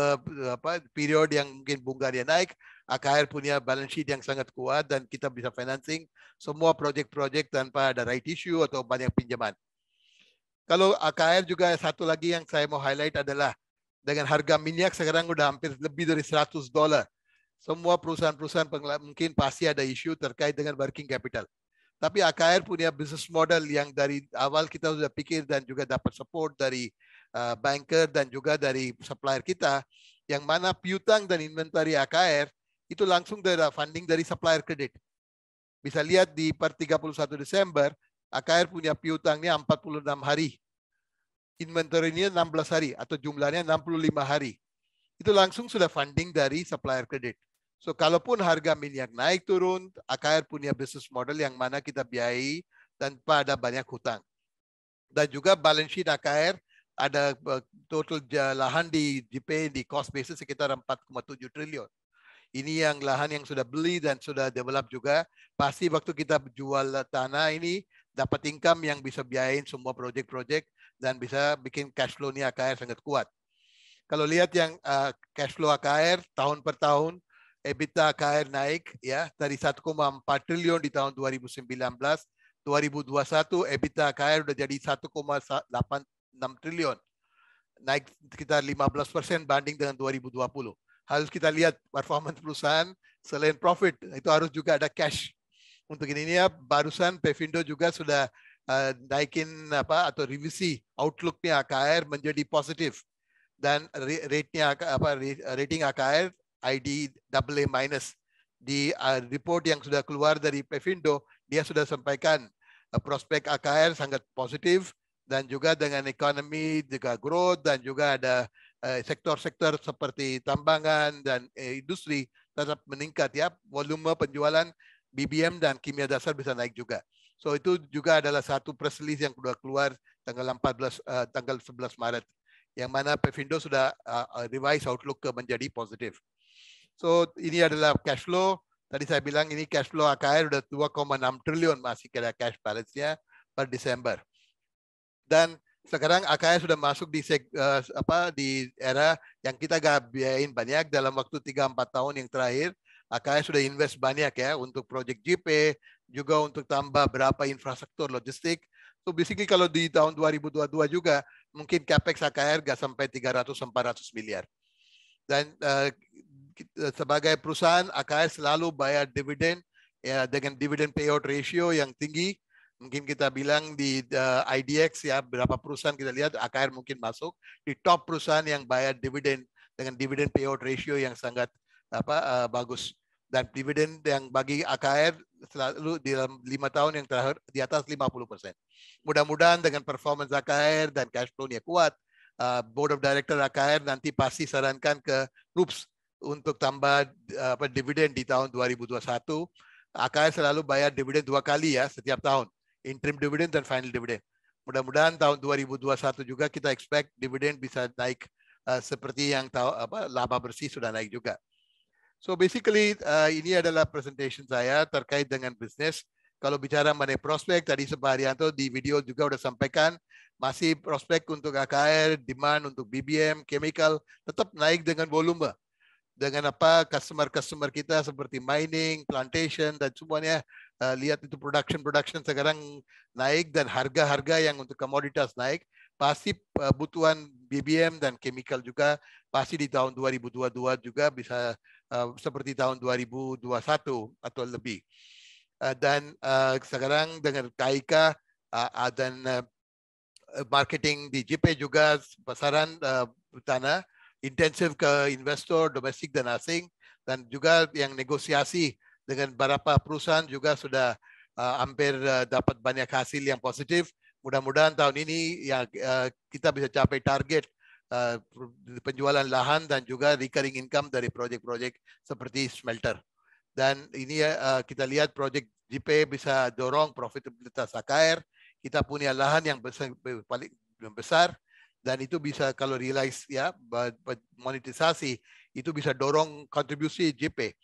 apa period yang mungkin bunga dia naik AKR punya balance sheet yang sangat kuat dan kita bisa financing semua project-project tanpa ada right issue atau banyak pinjaman. Kalau AKR juga satu lagi yang saya mau highlight adalah dengan harga minyak sekarang udah hampir lebih dari 100 dolar. Semua perusahaan-perusahaan mungkin pasti ada isu terkait dengan working capital. Tapi AKR punya business model yang dari awal kita sudah pikir dan juga dapat support dari eh, banker dan juga dari supplier kita yang mana piutang dan inventory AKR itu langsung dari funding dari supplier kredit. Bisa lihat di per 31 Desember, AKR punya piutangnya 46 hari. ini 16 hari atau jumlahnya 65 hari. Itu langsung sudah funding dari supplier kredit. So kalaupun harga minyak naik turun, AKR punya business model yang mana kita biayai tanpa ada banyak hutang. Dan juga balance sheet AKR ada eh, total lahan di JP di cost basis sekitar 4,7 triliun. Ini yang lahan yang sudah beli dan sudah develop juga. Pasti waktu kita jual tanah ini dapat income yang bisa biayain semua project-project dan bisa bikin cash flow ini AKR sangat kuat. Kalau lihat yang uh, cash flow AKR tahun per tahun, EBITDA AKR naik ya dari 1,4 triliun di tahun 2019 2021 EBITDA AKR sudah jadi 1,86 triliun. Naik sekitar 15 persen banding dengan 2020 harus kita lihat performance perusahaan selain profit itu harus juga ada cash untuk ini ya barusan Pevindo juga sudah uh, naikin apa atau revisi outlooknya AKR menjadi positif dan rate-nya apa rating AKR ID AA minus di eh, report yang sudah keluar dari Pevindo dia sudah sampaikan eh, prospek AKR sangat positif dan juga dengan ekonomi juga growth dan juga ada Eh, sektor-sektor seperti tambangan dan eh, industri tetap meningkat ya volume penjualan BBM dan kimia dasar bisa naik juga. So itu juga adalah satu press release yang sudah keluar tanggal 14 uh, eh, tanggal 11 Maret yang mana Pevindo sudah uh, revise outlook ke menjadi positif. So ini adalah cash flow. Tadi saya bilang ini cash flow AKR sudah 2,6 triliun masih kira cash balance-nya per Desember. Dan sekarang AKS sudah masuk di seg, uh, apa di era yang kita gak biayain banyak dalam waktu 3 4 tahun yang terakhir AKS sudah invest banyak ya untuk project JP juga untuk tambah berapa infrastruktur logistik. So basically kalau di tahun 2022 juga mungkin capex AKR gak sampai 300 400 miliar. Dan uh, sebagai perusahaan AKR selalu bayar dividen ya dengan dividend payout ratio yang tinggi mungkin kita bilang di uh, eh, IDX ya berapa perusahaan kita lihat AKR mungkin masuk di top perusahaan yang bayar dividen dengan dividen payout ratio yang sangat apa uh, bagus dan dividen yang bagi AKR selalu di dalam lima tahun yang terakhir di atas 50 persen. Mudah-mudahan dengan performance AKR dan cash flow-nya kuat, uh, board of director AKR nanti pasti sarankan ke RUPS untuk tambah uh, apa dividen di tahun 2021. AKR selalu bayar dividen dua kali ya setiap tahun interim dividend dan final dividend. Mudah-mudahan tahun 2021 juga kita expect dividend bisa naik uh, seperti yang tahu apa laba bersih sudah naik juga. So basically uh, ini adalah presentation saya terkait dengan bisnis. Kalau bicara mengenai prospek, tadi Pak Haryanto di video juga sudah sampaikan, masih prospek untuk AKR, demand untuk BBM, chemical, tetap naik dengan volume. Dengan apa customer-customer kita seperti mining, plantation, dan semuanya uh, lihat itu production production sekarang naik dan harga-harga yang untuk komoditas naik pasti kebutuhan eh, BBM dan chemical juga pasti di tahun 2022 juga bisa uh, seperti tahun 2021 atau lebih uh, dan uh, sekarang dengan kaika uh, ah, dan uh, marketing di JP juga pasaran uh, tanah intensif ke investor domestik dan asing dan juga yang negosiasi dengan beberapa perusahaan juga sudah uh, hampir uh, dapat banyak hasil yang positif. Mudah-mudahan tahun ini ya uh, kita bisa capai target uh, penjualan lahan dan juga recurring income dari proyek-proyek seperti smelter. Dan ini uh, kita lihat proyek JP bisa dorong profitabilitas AKR. Kita punya lahan yang besar, paling besar dan itu bisa kalau realize ya monetisasi itu bisa dorong kontribusi JP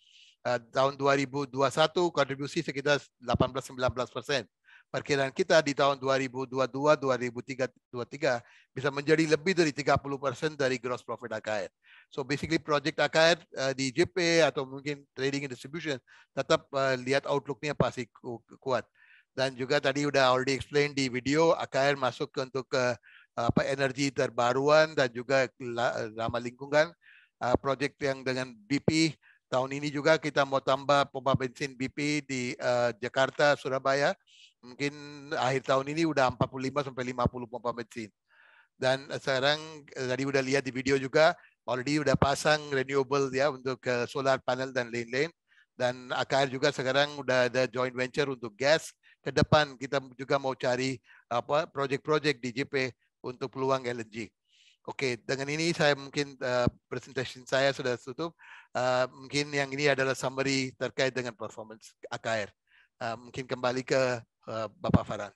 uh, tahun 2021 kontribusi sekitar 18-19 persen. Perkiraan kita di tahun 2022-2023 bisa menjadi lebih dari 30 persen dari gross profit AKR. So basically project AKR uh, eh, di JP atau mungkin trading and distribution tetap uh, lihat outlooknya pasti ku kuat. Dan juga tadi udah already explain di video AKR masuk untuk uh, apa energi terbaruan dan juga ramah lingkungan uh, project yang dengan BP Tahun ini juga kita mau tambah pompa bensin BP di uh, Jakarta, Surabaya. Mungkin akhir tahun ini udah 45 sampai 50 pompa bensin. Dan sekarang eh, tadi udah lihat di video juga already udah pasang renewable ya untuk uh, solar panel dan lain-lain. Dan AKR juga sekarang udah ada joint venture untuk gas. Ke depan kita juga mau cari apa project-project di JP untuk peluang LNG. Oke, okay, dengan ini saya mungkin uh, presentation saya sudah tutup. Uh, mungkin yang ini adalah summary terkait dengan performance AKR. Uh, eh, mungkin kembali ke uh, Bapak Farhan.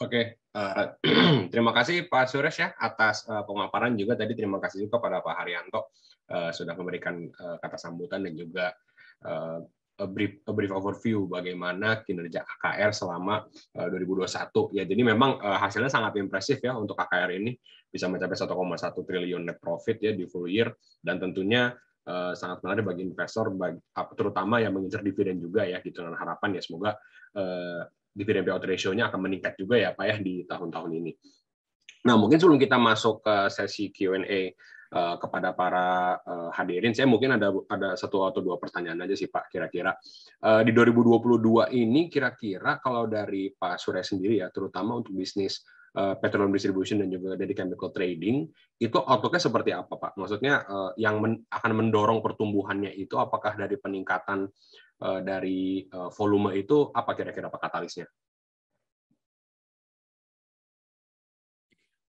Oke, okay. uh, terima kasih Pak Suresh ya atas uh, pemaparan juga tadi. Terima kasih juga pada Pak Haryanto uh, sudah memberikan uh, kata sambutan dan juga uh, a brief, a brief overview bagaimana kinerja AKR selama eh, uh, 2021. Ya, jadi memang uh, hasilnya sangat impresif ya untuk AKR ini bisa mencapai 1,1 triliun net profit ya di full year dan tentunya uh, sangat menarik bagi investor bagi, ah, terutama yang mengincar dividen juga ya gitu dengan harapan ya semoga uh, dividen payout ratio-nya akan meningkat juga ya Pak ya di tahun-tahun ini. Nah, mungkin sebelum kita masuk ke sesi Q&A Eh, kepada para uh, hadirin. Saya mungkin ada ada satu atau dua pertanyaan aja sih Pak kira-kira. Uh, di 2022 ini kira-kira kalau dari Pak Surya sendiri ya terutama untuk bisnis uh, petroleum distribution dan juga dari chemical trading itu outlooknya seperti apa Pak? Maksudnya uh, yang men akan mendorong pertumbuhannya itu apakah dari peningkatan uh, dari uh, volume itu apa kira-kira Pak katalisnya?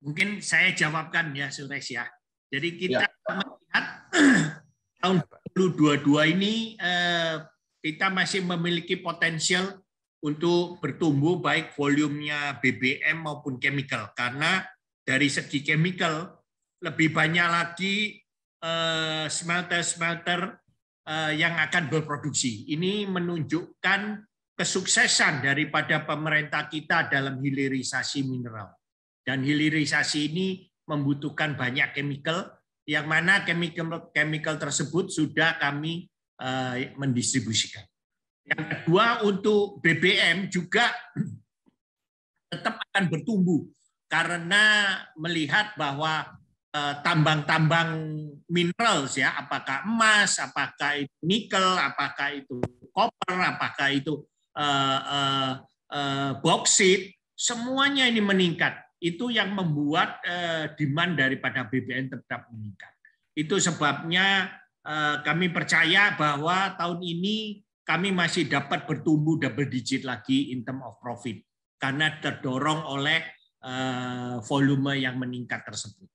Mungkin saya jawabkan ya Suresh ya. Jadi kita ya. melihat tahun 2022 ini eh, kita masih memiliki potensial untuk bertumbuh baik volumenya BBM maupun chemical karena dari segi chemical lebih banyak lagi eh, smelter-smelter eh, yang akan berproduksi. Ini menunjukkan kesuksesan daripada pemerintah kita dalam hilirisasi mineral. Dan hilirisasi ini membutuhkan banyak chemical yang mana chemical chemical tersebut sudah kami eh, mendistribusikan. Yang kedua untuk BBM juga tetap akan bertumbuh karena melihat bahwa eh, tambang-tambang uh, minerals ya, apakah emas, apakah itu nikel, apakah itu koper, apakah itu uh, eh, uh, uh, boksit, semuanya ini meningkat itu yang membuat eh, demand daripada BBM tetap meningkat. Itu sebabnya eh, kami percaya bahwa tahun ini kami masih dapat bertumbuh double digit lagi in term of profit karena terdorong oleh eh, volume yang meningkat tersebut.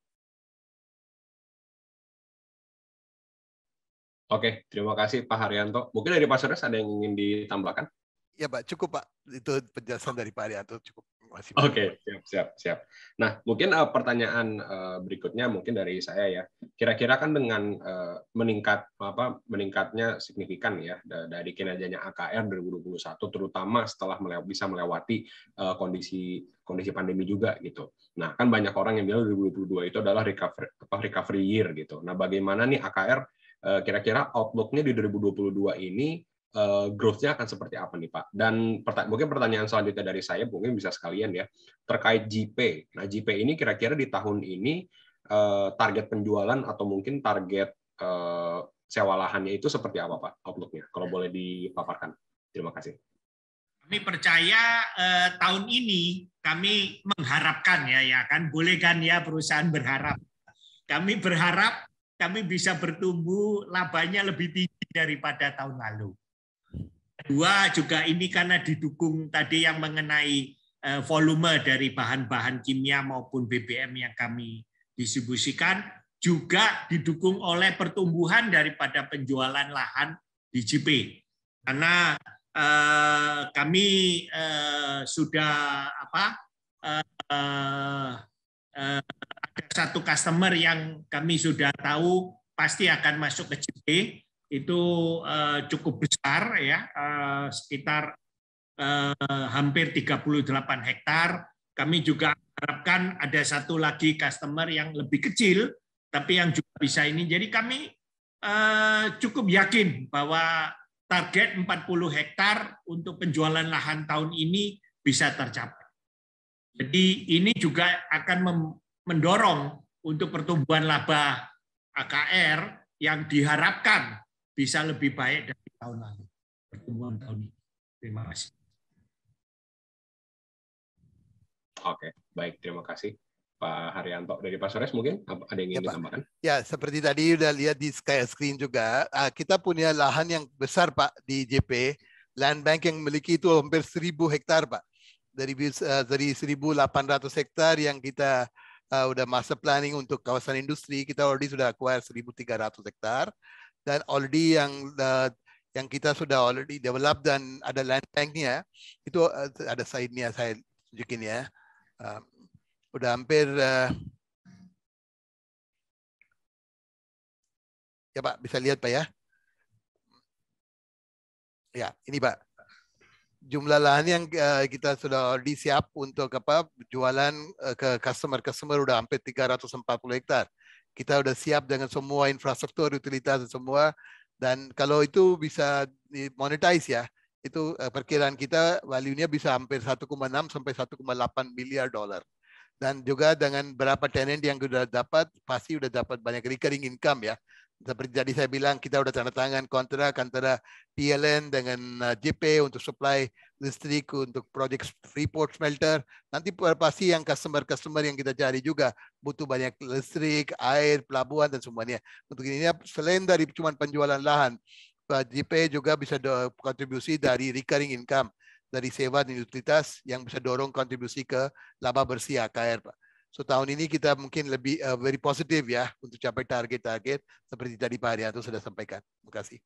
Oke, terima kasih Pak Haryanto. Mungkin dari Pak Suresh ada yang ingin ditambahkan? Ya Pak, cukup Pak. Itu penjelasan dari Pak Haryanto cukup. Oke, okay, siap, siap, siap. Nah, mungkin uh, pertanyaan uh, berikutnya mungkin dari saya ya. Kira-kira kan dengan uh, meningkat apa meningkatnya signifikan ya dari kinerjanya AKR 2021 terutama setelah melew bisa melewati uh, kondisi kondisi pandemi juga gitu. Nah, kan banyak orang yang bilang 2022 itu adalah recovery apa recovery year gitu. Nah, bagaimana nih AKR kira-kira uh, di 2022 ini uh, growth-nya akan seperti apa nih Pak? Dan perta mungkin pertanyaan selanjutnya dari saya mungkin bisa sekalian ya terkait GP. Nah GP ini kira-kira di tahun ini uh, target penjualan atau mungkin target uh, sewa lahannya itu seperti apa Pak outlooknya? Kalau boleh dipaparkan. Terima kasih. Kami percaya eh, tahun ini kami mengharapkan ya ya kan boleh kan ya perusahaan berharap. Kami berharap kami bisa bertumbuh labanya lebih tinggi daripada tahun lalu. Dua juga ini karena didukung tadi yang mengenai eh, volume dari bahan-bahan kimia maupun BBM yang kami distribusikan juga didukung oleh pertumbuhan daripada penjualan lahan di JP. Karena eh, kami eh, sudah apa eh, eh, ada satu customer yang kami sudah tahu pasti akan masuk ke JP itu uh, cukup besar ya uh, sekitar uh, hampir 38 hektar. Kami juga harapkan ada satu lagi customer yang lebih kecil tapi yang juga bisa ini. Jadi kami uh, cukup yakin bahwa target 40 hektar untuk penjualan lahan tahun ini bisa tercapai. Jadi ini juga akan mendorong untuk pertumbuhan laba AKR yang diharapkan bisa lebih baik dari tahun lalu pertumbuhan tahun ini. Terima kasih. Oke, baik. Terima kasih. Pak Haryanto dari Pak mungkin ada yang ingin ya, ditambahkan? Ya, seperti tadi sudah lihat di sky screen juga, ah, kita punya lahan yang besar Pak di JP, land bank yang memiliki itu hampir 1000 hektar Pak. Dari eh, dari 1800 hektar yang kita uh, udah masa planning untuk kawasan industri, kita already sudah acquire 1300 hektar dan already yang uh, yang kita sudah already develop dan ada land banknya itu eh, ada side-nya saya tunjukin ya. Uh, udah hampir uh, ya Pak bisa lihat Pak ya. Ya, ini Pak. Jumlah lahan yang uh, kita sudah already siap untuk apa jualan uh, ke customer-customer udah hampir 340 hektar kita sudah siap dengan semua infrastruktur, utilitas dan semua. Dan kalau itu bisa monetize ya, itu eh, perkiraan kita value-nya bisa hampir 1,6 sampai 1,8 miliar dolar dan juga dengan berapa tenant yang sudah dapat pasti sudah dapat banyak recurring income ya seperti tadi saya bilang kita sudah tanda tangan kontrak antara PLN dengan uh, JP untuk supply listrik untuk project Freeport smelter. Nanti pasti yang customer-customer yang kita cari juga butuh banyak listrik, air, pelabuhan dan semuanya. Untuk ini ya, selain dari cuma penjualan lahan, JP juga bisa kontribusi dari recurring income dari sewa dan utilitas yang bisa dorong kontribusi ke laba bersih AKR Pak. So tahun ini kita mungkin lebih uh, very positive ya untuk capai target-target seperti tadi Pak Haryanto sudah sampaikan. Terima kasih.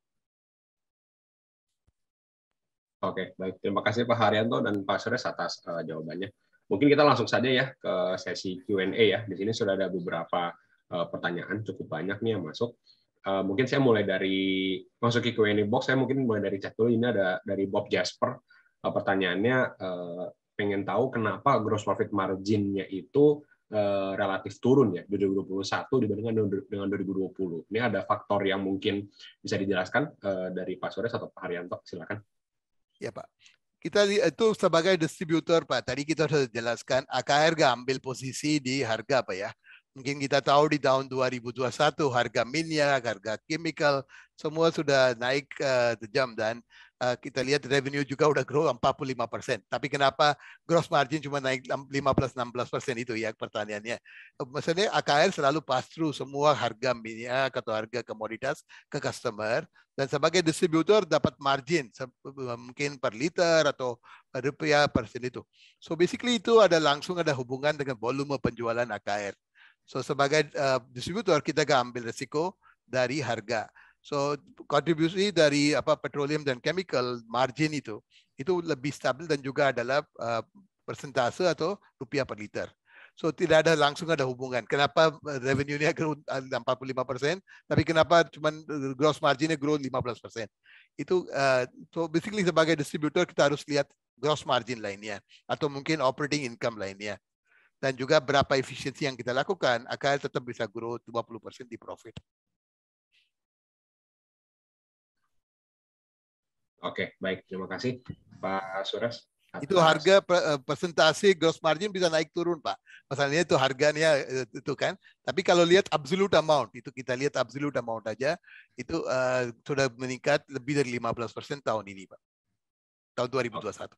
Oke, baik. Terima kasih Pak Haryanto dan Pak Sures atas uh, jawabannya. Mungkin kita langsung saja ya ke sesi Q&A ya. Di sini sudah ada beberapa uh, pertanyaan cukup banyak nih yang masuk. Uh, mungkin saya mulai dari masuk ke Q&A box. Saya mungkin mulai dari chat dulu. Ini ada dari Bob Jasper. Eh, pertanyaannya eh, pengen tahu kenapa gross profit marginnya itu eh, relatif turun ya 2021 dibandingkan dengan 2020. Ini ada faktor yang mungkin bisa dijelaskan dari Pak Sores atau Pak Haryanto, silakan. Ya Pak, kita itu sebagai distributor Pak, tadi kita sudah jelaskan AKR ambil posisi di harga apa ya. Mungkin kita tahu di tahun 2021 harga minyak, harga chemical semua sudah naik uh, tajam dan Eh, kita lihat revenue juga udah grow 45 persen. Tapi kenapa gross margin cuma naik 15-16 persen itu ya pertanyaannya. Eh, maksudnya AKR selalu pass through semua harga minyak atau harga komoditas ke customer. Dan sebagai distributor dapat margin eh, mungkin per liter atau per rupiah persen itu. So basically itu ada langsung ada hubungan dengan volume penjualan AKR. So sebagai uh, distributor kita gak ambil resiko dari harga. So kontribusi dari apa petroleum dan chemical margin itu itu lebih stabil dan juga adalah uh, persentase atau rupiah per liter. So tidak ada langsung ada hubungan. Kenapa eh, revenue-nya grow 45 eh, persen, tapi kenapa cuma gross margin nya grow 15 persen? Itu uh, so basically sebagai distributor kita harus lihat gross margin lainnya atau mungkin operating income lainnya dan juga berapa efisiensi yang kita lakukan akan tetap bisa grow 20% di profit. Oke, baik. Terima kasih Pak Suras. Itu harga eh, presentasi gross margin bisa naik turun, Pak. Masalahnya itu harganya eh, itu kan. Tapi kalau lihat absolute amount, itu kita lihat absolute amount aja, itu uh, sudah meningkat lebih dari 15% tahun ini, Pak. Tahun 2021. Oke.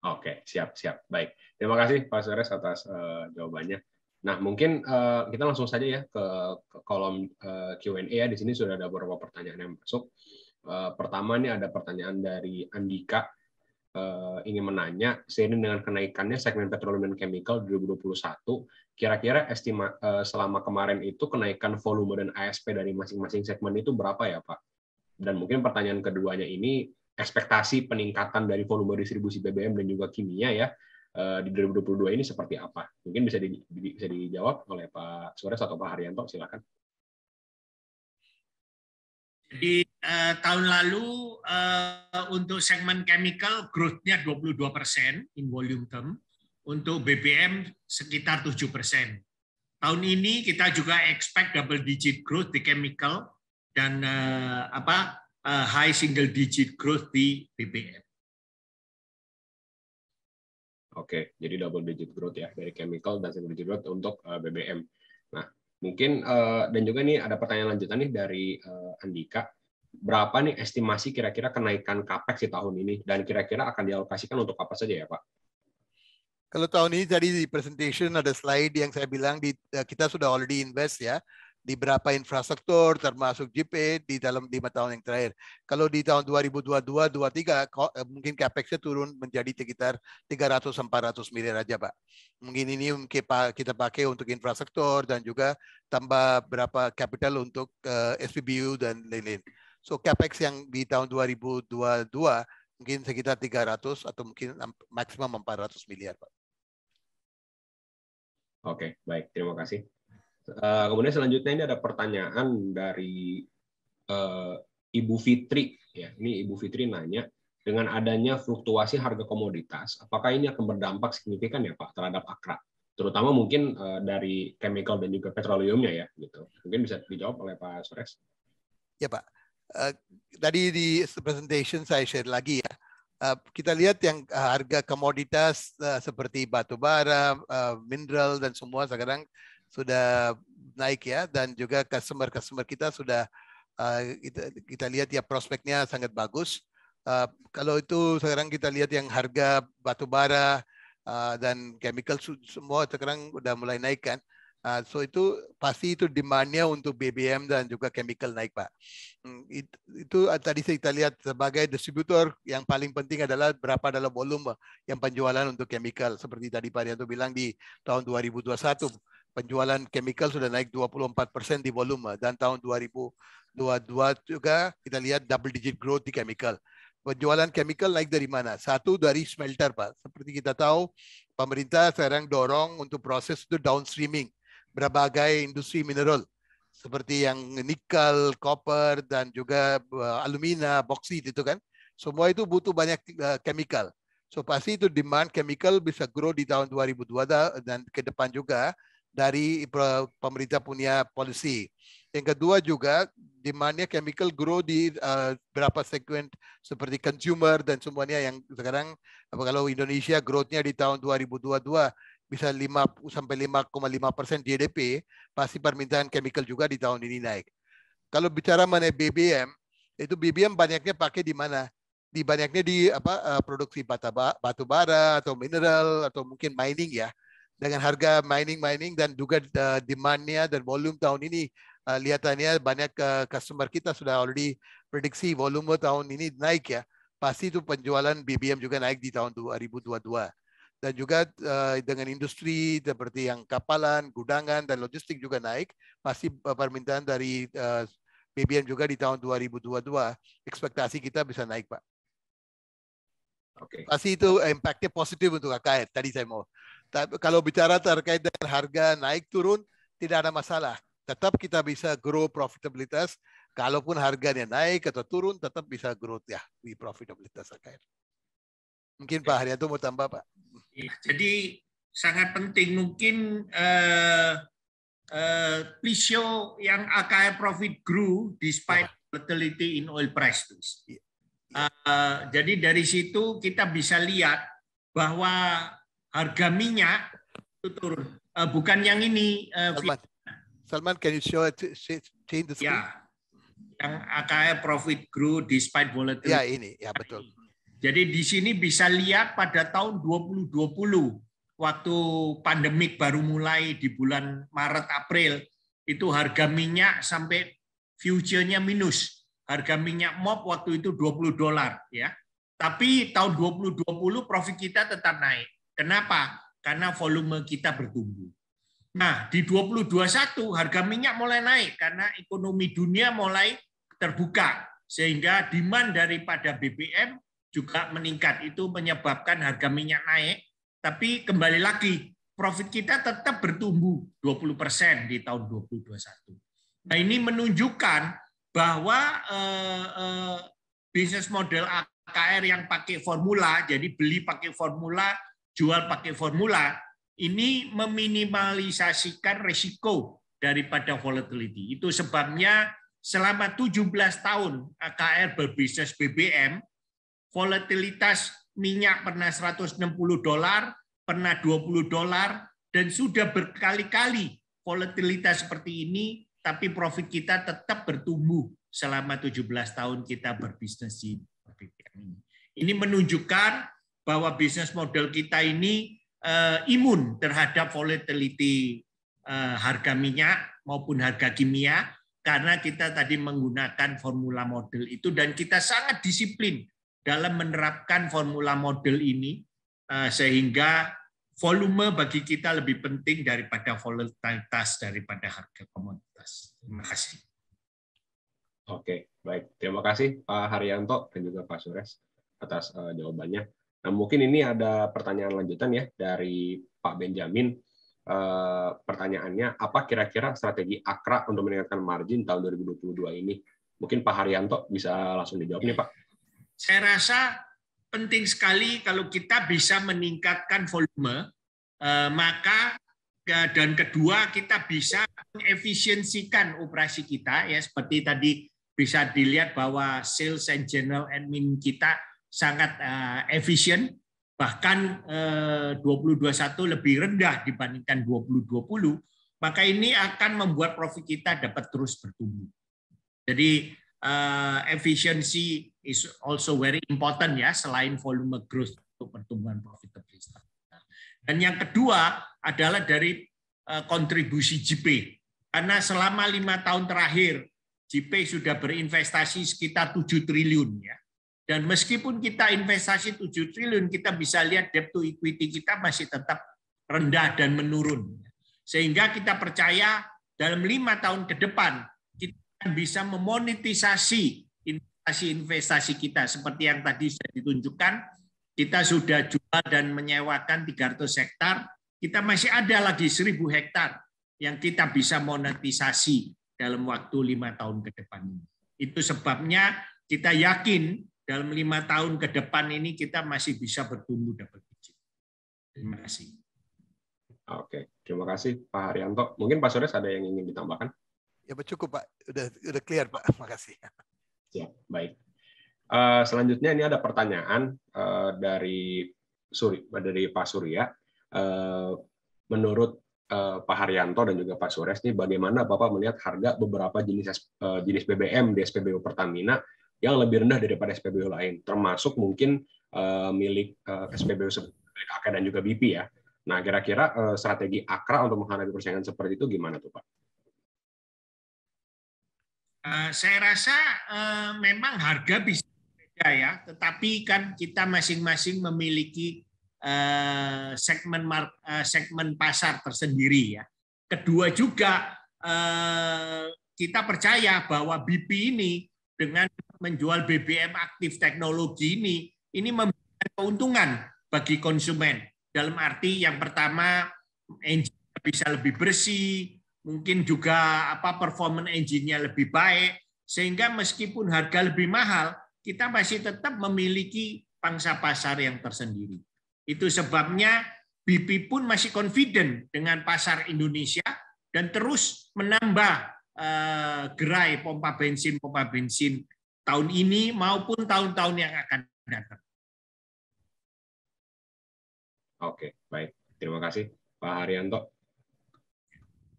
Oke, siap, siap. Baik. Terima kasih Pak Suras atas uh, jawabannya. Nah, mungkin uh, kita langsung saja ya ke, ke kolom uh, Q&A ya. Di sini sudah ada beberapa pertanyaan yang masuk. Eh, pertama nih ada pertanyaan dari Andika uh, ingin menanya seiring dengan kenaikannya segmen petroleum dan chemical 2021, kira-kira estima uh, selama kemarin itu kenaikan volume dan ASP dari masing-masing segmen itu berapa ya Pak? Dan mungkin pertanyaan keduanya ini ekspektasi peningkatan dari volume distribusi BBM dan juga kimia ya di 2022 ini seperti apa? Mungkin bisa di, bisa dijawab oleh Pak Suarez atau Pak Haryanto silakan. Jadi uh, tahun lalu uh, untuk segmen chemical growth-nya 22 persen in volume term, untuk BBM sekitar 7 persen. Tahun ini kita juga expect double digit growth di chemical dan uh, apa uh, high single digit growth di BBM. Oke, jadi double digit growth ya dari chemical dan single digit growth untuk uh, BBM. Mungkin uh, dan juga nih ada pertanyaan lanjutan nih dari uh, Andika. Berapa nih estimasi kira-kira kenaikan capex di tahun ini dan kira-kira akan dialokasikan untuk apa saja ya, Pak? Kalau tahun ini jadi di presentation ada slide yang saya bilang di eh, kita sudah already invest ya di berapa infrastruktur termasuk JP di dalam lima tahun yang terakhir. Kalau di tahun 2022-2023 eh, mungkin CapEx-nya turun menjadi sekitar 300-400 miliar aja Pak. Mungkin ini kita pakai untuk infrastruktur dan juga tambah berapa capital untuk eh, SPBU dan lain-lain. So CapEx yang di tahun 2022 mungkin sekitar 300 atau mungkin maksimum 400 miliar Pak. Oke, okay, baik. Terima kasih. Eh, kemudian selanjutnya ini ada pertanyaan dari uh, Ibu Fitri. Ya, ini Ibu Fitri nanya dengan adanya fluktuasi harga komoditas, apakah ini akan berdampak signifikan ya Pak terhadap Akra, terutama mungkin uh, dari chemical dan juga petroleumnya ya, gitu. Mungkin bisa dijawab oleh Pak Sores. Ya Pak, uh, tadi di presentation saya share lagi ya. Uh, kita lihat yang harga komoditas uh, seperti batu bara, uh, mineral dan semua sekarang sudah naik ya dan juga customer-customer kita sudah uh, kita, kita lihat ya prospeknya sangat bagus. Uh, kalau itu sekarang kita lihat yang harga batu bara uh, dan chemical semua sekarang udah mulai naik kan. Uh, so itu pasti itu demandnya untuk BBM dan juga chemical naik pak. Hmm, itu, itu tadi kita lihat sebagai distributor yang paling penting adalah berapa dalam volume yang penjualan untuk chemical seperti tadi Pak Rianto bilang di tahun 2021 penjualan chemical sudah naik 24 persen di volume dan tahun 2022 juga kita lihat double digit growth di chemical. Penjualan chemical naik dari mana? Satu dari smelter, Pak. Seperti kita tahu, pemerintah sekarang dorong untuk proses itu downstreaming berbagai industri mineral seperti yang nikel, copper, dan juga eh, alumina, boksit itu kan. Semua itu butuh banyak eh, chemical. So pasti itu demand chemical bisa grow di tahun 2022 dan ke depan juga dari pemerintah punya polisi. Yang kedua juga di mana chemical grow di uh, berapa segmen seperti consumer dan semuanya yang sekarang apa kalau Indonesia growth-nya di tahun 2022 bisa 5 sampai 5,5 persen GDP, pasti permintaan chemical juga di tahun ini naik. Kalau bicara mengenai BBM, itu BBM banyaknya pakai di mana? Di banyaknya di apa eh, produksi batu bara atau mineral atau mungkin mining ya dengan harga mining-mining dan juga uh, demandnya dan volume tahun ini uh, lihatannya banyak uh, customer kita sudah already prediksi volume tahun ini naik ya. Pasti itu penjualan BBM juga naik di tahun 2022. Dan juga uh, dengan industri seperti yang kapalan, gudangan, dan logistik juga naik. Pasti permintaan dari uh, BBM juga di tahun 2022. Ekspektasi kita bisa naik, Pak. Okay. Pasti itu impactnya positif untuk AKR. Tadi saya mau tapi kalau bicara terkait dengan harga naik turun, tidak ada masalah. Tetap kita bisa grow profitabilitas. Kalaupun harganya naik atau turun, tetap bisa growth ya di profitabilitas terkait. Mungkin Pak Haryanto mau tambah Pak. Iya, jadi sangat penting mungkin visio eh, eh, uh, yang AKR profit grew despite ya. volatility in oil prices. Uh, iya. eh, jadi dari situ kita bisa lihat bahwa harga minyak itu turun. Uh, bukan yang ini. Uh, Salman. Salman, can you show it, change the screen? Ya. Yang AKR profit grew despite volatility. Ya, ini. Ya, betul. Jadi di sini bisa lihat pada tahun 2020 waktu pandemik baru mulai di bulan Maret April itu harga minyak sampai future-nya minus. Harga minyak MOP waktu itu 20 dolar ya. Tapi tahun 2020 profit kita tetap naik. Kenapa? Karena volume kita bertumbuh. Nah, di 2021 harga minyak mulai naik karena ekonomi dunia mulai terbuka sehingga demand daripada BBM juga meningkat. Itu menyebabkan harga minyak naik, tapi kembali lagi profit kita tetap bertumbuh 20% di tahun 2021. Nah, ini menunjukkan bahwa eh, eh, bisnis model AKR yang pakai formula, jadi beli pakai formula jual pakai formula ini meminimalisasikan risiko daripada volatility. Itu sebabnya selama 17 tahun AKR berbisnis BBM, volatilitas minyak pernah 160 dolar, pernah 20 dolar, dan sudah berkali-kali volatilitas seperti ini, tapi profit kita tetap bertumbuh selama 17 tahun kita berbisnis di BBM ini. Ini menunjukkan bahwa bisnis model kita ini eh, imun terhadap volatility eh, harga minyak maupun harga kimia karena kita tadi menggunakan formula model itu dan kita sangat disiplin dalam menerapkan formula model ini eh, sehingga volume bagi kita lebih penting daripada volatilitas daripada harga komoditas. Terima kasih. Oke, baik. Terima kasih Pak Haryanto dan juga Pak Sures atas uh, jawabannya. Nah, mungkin ini ada pertanyaan lanjutan ya dari Pak Benjamin. E, pertanyaannya, apa kira-kira strategi Akra untuk meningkatkan margin tahun 2022 ini? Mungkin Pak Haryanto bisa langsung dijawab nih Pak. Saya rasa penting sekali kalau kita bisa meningkatkan volume, e, maka dan kedua kita bisa mengefisiensikan operasi kita ya seperti tadi bisa dilihat bahwa sales and general admin kita sangat uh, efisien bahkan eh, uh, 2021 lebih rendah dibandingkan 2020 maka ini akan membuat profit kita dapat terus bertumbuh. Jadi uh, efisiensi is also very important ya selain volume growth untuk pertumbuhan profitability. Dan yang kedua adalah dari kontribusi JP karena selama lima tahun terakhir JP sudah berinvestasi sekitar 7 triliun ya dan meskipun kita investasi 7 triliun, kita bisa lihat debt to equity kita masih tetap rendah dan menurun. Sehingga kita percaya dalam lima tahun ke depan, kita bisa memonetisasi investasi-investasi kita. Seperti yang tadi sudah ditunjukkan, kita sudah jual dan menyewakan 300 hektar, kita masih ada lagi 1000 hektar yang kita bisa monetisasi dalam waktu lima tahun ke depan. Itu sebabnya kita yakin dalam lima tahun ke depan ini kita masih bisa bertumbuh dapat digit. Terima hmm. kasih. Oke, terima kasih Pak Haryanto. Mungkin Pak Sores ada yang ingin ditambahkan? Ya cukup Pak, udah udah clear Pak. Terima kasih. Ya, baik. Eh, selanjutnya ini ada pertanyaan eh, dari Suri, dari Pak Surya. Uh, menurut Pak Haryanto dan juga Pak Sures nih, bagaimana Bapak melihat harga beberapa jenis uh, jenis BBM di SPBU Pertamina yang lebih rendah daripada SPBU lain, termasuk mungkin eh, milik eh, SPBU SPBU AK dan juga BP ya. Nah, kira-kira eh, strategi Akra untuk menghadapi persaingan seperti itu gimana tuh Pak? saya rasa memang harga bisa beda ya, tetapi kan kita masing-masing memiliki uh, segmen segmen pasar tersendiri ya. Kedua juga kita percaya bahwa BP ini dengan menjual BBM aktif teknologi ini ini memberikan keuntungan bagi konsumen dalam arti yang pertama engine bisa lebih bersih, mungkin juga apa performa engine-nya lebih baik sehingga meskipun harga lebih mahal kita masih tetap memiliki pangsa pasar yang tersendiri. Itu sebabnya BP pun masih confident dengan pasar Indonesia dan terus menambah eh, pompa bensin-pompa gerai pompa bensin pompa bensin tahun ini maupun tahun-tahun yang akan datang. Oke, baik. Terima kasih Pak Haryanto.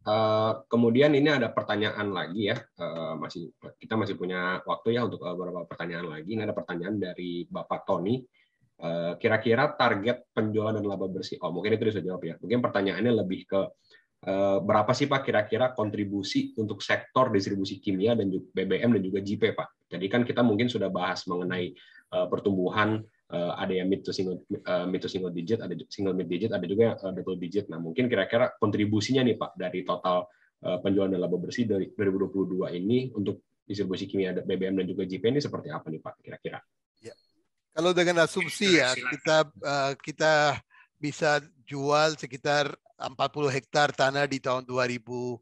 Uh, kemudian ini ada pertanyaan lagi ya, uh, masih kita masih punya waktu ya untuk eh, beberapa pertanyaan lagi. Ini ada pertanyaan dari Bapak Tony. Kira-kira uh, target penjualan dan laba bersih. Oh, mungkin itu sudah jawab ya. Mungkin pertanyaannya lebih ke Eh, berapa sih Pak kira-kira kontribusi untuk sektor distribusi kimia dan juga BBM dan juga JP Pak? Jadi kan kita mungkin sudah bahas mengenai eh, pertumbuhan eh, ada yang mid to single mid to single digit, ada single mid digit, ada juga double digit. Nah, mungkin kira-kira kontribusinya nih Pak dari total penjualan dan laba bersih dari 2022 ini untuk distribusi kimia BBM dan juga JP ini seperti apa nih Pak kira-kira? Ya. Kalau dengan asumsi ya kita kita bisa jual sekitar 40 hektar tanah di tahun 2022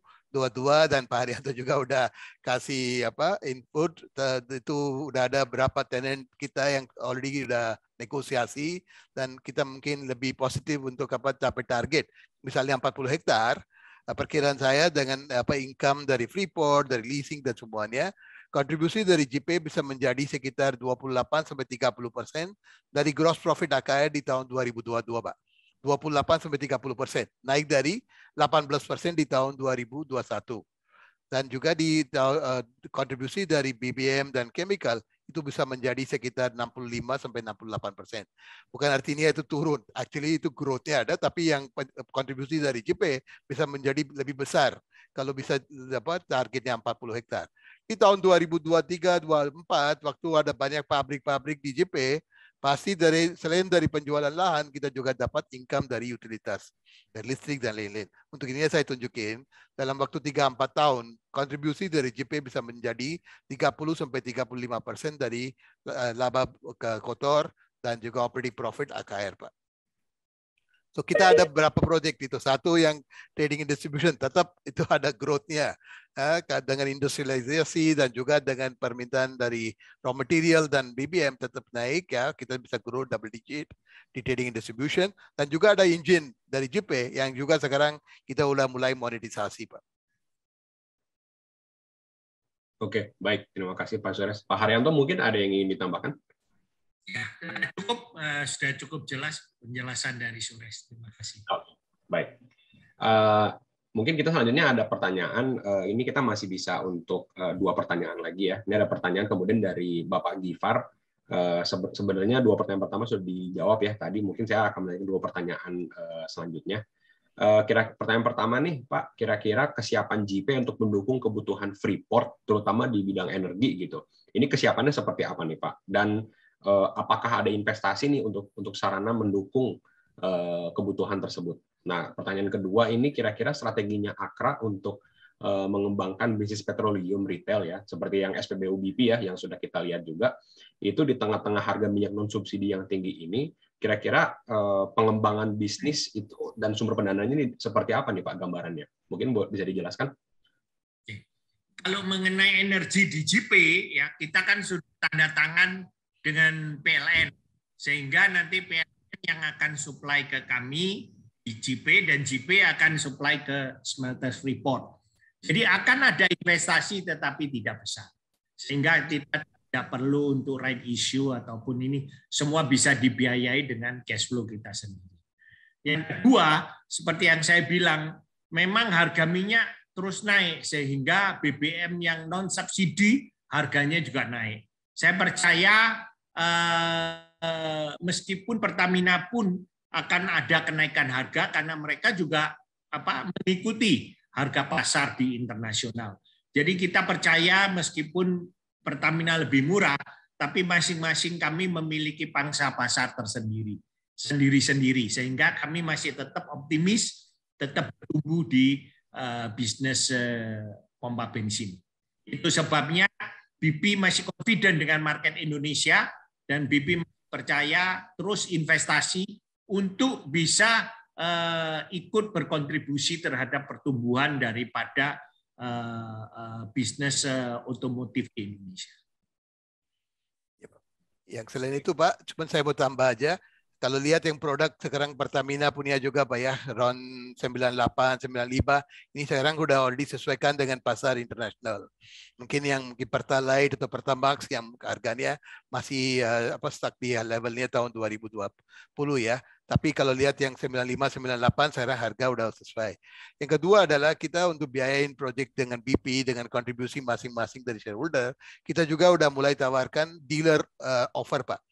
dan Pak Haryanto juga udah kasih apa input itu udah ada berapa tenant kita yang already udah negosiasi dan kita mungkin lebih positif untuk apa capai target misalnya 40 hektar eh, perkiraan saya dengan apa income dari freeport dari leasing dan semuanya kontribusi dari GP bisa menjadi sekitar 28 sampai 30 persen dari gross profit AKR di tahun 2022, Pak. 28 sampai 30 persen. Naik dari 18 persen di tahun 2021. Dan juga di uh, kontribusi dari BBM dan chemical itu bisa menjadi sekitar 65 sampai 68 persen. Bukan artinya itu turun. Actually itu growth-nya ada, tapi yang eh, kontribusi dari JP bisa menjadi lebih besar. Kalau bisa dapat targetnya 40 hektar. Di tahun 2023-2024, waktu ada banyak pabrik-pabrik di JP, Pasti dari selain dari penjualan lahan, kita juga dapat income dari utilitas, dari listrik dan lain-lain. Untuk ini saya tunjukin, dalam waktu 3-4 tahun, kontribusi dari JP bisa menjadi 30-35% dari eh, laba kotor dan juga operating profit AKR, Pak. So kita ada berapa proyek itu. Satu yang trading and distribution tetap itu ada growth-nya. Eh, dengan industrialisasi dan juga dengan permintaan dari raw material dan BBM tetap naik ya. Kita bisa grow double digit di trading and distribution. Dan juga ada engine dari JP yang juga sekarang kita sudah mulai monetisasi Pak. Oke, baik. Terima kasih Pak Suresh. Pak Haryanto mungkin ada yang ingin ditambahkan? Ya, hmm. eh, cukup uh, sudah cukup jelas penjelasan dari Sures. Terima kasih. Oh, baik. Uh, mungkin kita selanjutnya ada pertanyaan. Uh, ini kita masih bisa untuk uh, dua pertanyaan lagi ya. Ini ada pertanyaan kemudian dari Bapak Gifar. Uh, sebenarnya dua pertanyaan pertama sudah dijawab ya tadi. Mungkin saya akan menanyakan dua pertanyaan uh, selanjutnya. kira pertanyaan pertama nih Pak, kira-kira kesiapan JP untuk mendukung kebutuhan Freeport terutama di bidang energi gitu. Ini kesiapannya seperti apa nih Pak? Dan Eh, apakah ada investasi nih untuk untuk sarana mendukung eh, kebutuhan tersebut. Nah, pertanyaan kedua ini kira-kira strateginya Akra untuk eh, mengembangkan bisnis petroleum retail ya, seperti yang SPBU BP ya yang sudah kita lihat juga, itu di tengah-tengah harga minyak non subsidi yang tinggi ini, kira-kira pengembangan bisnis itu dan sumber pendanaannya ini seperti apa nih Pak gambarannya? Mungkin bisa dijelaskan? Kalau mengenai energi di GP ya, kita kan sudah tanda tangan dengan PLN sehingga nanti PLN yang akan supply ke kami di JP dan JP akan supply ke smelter Freeport. Jadi akan ada investasi tetapi tidak besar. Sehingga kita tidak perlu untuk right issue ataupun ini semua bisa dibiayai dengan cash flow kita sendiri. Yang kedua, seperti yang saya bilang, memang harga minyak terus naik sehingga BBM yang non subsidi harganya juga naik. Saya percaya Eh, meskipun Pertamina pun akan ada kenaikan harga karena mereka juga apa mengikuti harga pasar di internasional. Jadi kita percaya meskipun Pertamina lebih murah, tapi masing-masing kami memiliki pangsa pasar tersendiri, sendiri-sendiri, sehingga kami masih tetap optimis, tetap tumbuh di uh, bisnis uh, pompa bensin. Itu sebabnya BP masih confident dengan market Indonesia dan BP percaya terus investasi untuk bisa uh, ikut berkontribusi terhadap pertumbuhan daripada uh, uh, bisnis uh, otomotif di Indonesia. Yang ya, selain itu Pak, cuma saya mau tambah aja, kalau lihat yang produk sekarang Pertamina punya juga Pak ya, RON 98, 95, ini sekarang sudah already sesuaikan dengan pasar internasional. Mungkin yang mungkin Pertalite atau Pertamax yang harganya masih uh, apa stuck di levelnya tahun 2020 ya. Tapi kalau lihat yang 95, 98 sekarang harga sudah sesuai. Yang kedua adalah kita untuk biayain project dengan BP dengan kontribusi masing-masing dari shareholder, kita juga sudah mulai tawarkan dealer uh, offer Pak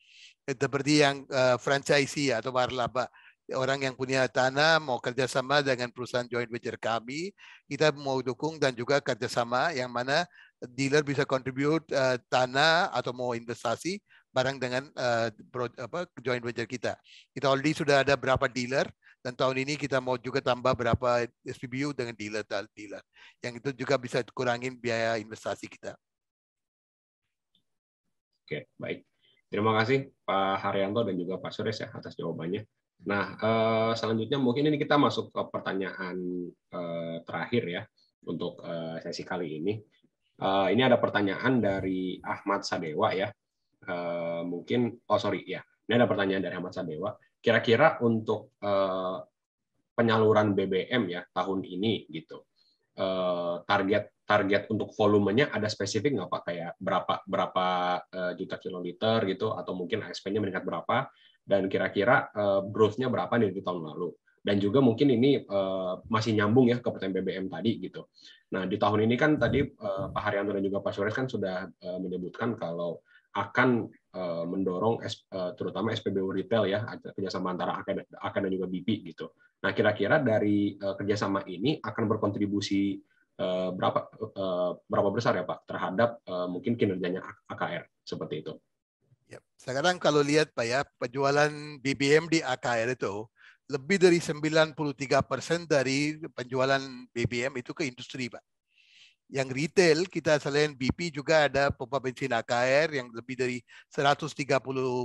seperti yang uh, franchisee atau warlaba orang yang punya tanah mau kerjasama dengan perusahaan joint venture kami kita mau dukung dan juga kerjasama yang mana dealer bisa contribute uh, tanah atau mau investasi barang dengan uh, pro, apa, joint venture kita kita already sudah ada berapa dealer dan tahun ini kita mau juga tambah berapa SPBU dengan dealer dealer yang itu juga bisa kurangin biaya investasi kita. Oke, okay, baik. Terima kasih Pak Haryanto dan juga Pak Sures ya atas jawabannya. Nah, eh, selanjutnya mungkin ini kita masuk ke pertanyaan eh, terakhir ya untuk eh, sesi kali ini. ini ada pertanyaan dari Ahmad Sadewa ya. mungkin, oh sorry ya, ini ada pertanyaan dari Ahmad Sadewa. Kira-kira untuk penyaluran BBM ya tahun ini gitu, target target untuk volumenya ada spesifik nggak Pak? Kayak berapa berapa eh, juta kiloliter gitu, atau mungkin ASP-nya meningkat berapa, dan kira-kira eh, growth-nya berapa nih di tahun lalu. Dan juga mungkin ini eh, masih nyambung ya ke pertanyaan BBM tadi gitu. Nah di tahun ini kan tadi Pak Haryanto dan juga Pak Suresh kan sudah menyebutkan kalau akan mendorong terutama SPBU retail ya kerjasama antara akan dan juga BP gitu. Nah kira-kira dari kerjasama ini akan berkontribusi Eh, berapa uh, berapa besar ya Pak terhadap uh, mungkin kinerjanya AKR seperti itu. Ya. Sekarang kalau lihat Pak ya penjualan BBM di AKR itu lebih dari 93 persen dari penjualan BBM itu ke industri Pak. Yang retail kita selain BP juga ada pompa bensin AKR yang lebih dari 130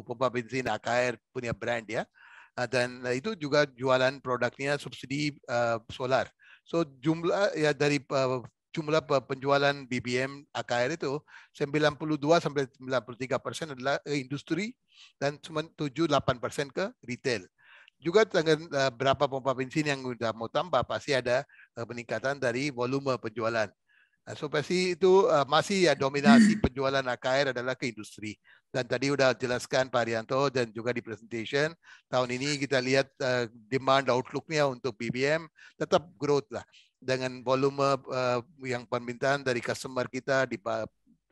pompa bensin AKR punya brand ya. Ah, dan itu juga jualan produknya subsidi uh, solar So jumlah ya dari jumlah penjualan BBM AKR itu 92 sampai 93 persen adalah eh, industri dan cuma 78 persen ke retail. Juga dengan eh, berapa pompa bensin yang sudah mau tambah pasti ada eh, peningkatan dari volume penjualan. Nah, so pasti itu masih ya dominasi penjualan AKR adalah ke industri. Dan tadi udah jelaskan Pak Arianto dan juga di presentation, tahun ini kita lihat uh, demand outlooknya untuk BBM tetap growth lah. Dengan volume uh, yang permintaan dari customer kita di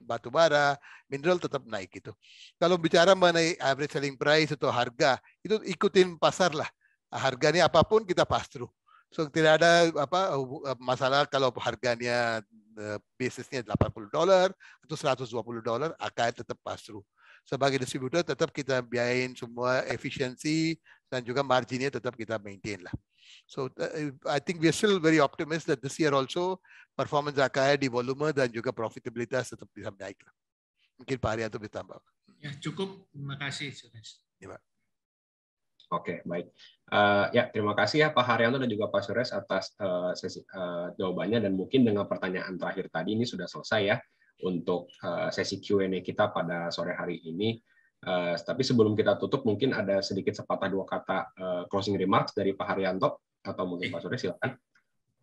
batu bara, mineral tetap naik itu. Kalau bicara mengenai average selling price atau harga, itu ikutin pasar lah. Harganya apapun kita pass through. So tidak ada apa masalah kalau harganya uh, basisnya 80 dolar atau 120 dolar akan tetap pass through sebagai distributor tetap kita biayain semua efisiensi dan juga marginnya tetap kita maintain lah. So eh, I think we are still very optimistic that this year also performance akan di volume dan juga profitabilitas tetap bisa naik lah. Mungkin Pak Haryanto bisa tambah. Ya cukup, terima kasih Suresh. Ya, Oke, okay, baik. Uh, ya, terima kasih ya Pak Haryanto dan juga Pak Sures atas uh, sesi uh, jawabannya dan mungkin dengan pertanyaan terakhir tadi ini sudah selesai ya untuk eh, sesi Q&A kita pada sore hari ini. Uh, tapi sebelum kita tutup, mungkin ada sedikit sepatah dua kata uh, closing remarks dari Pak Haryanto atau mungkin Pak Sore, silakan.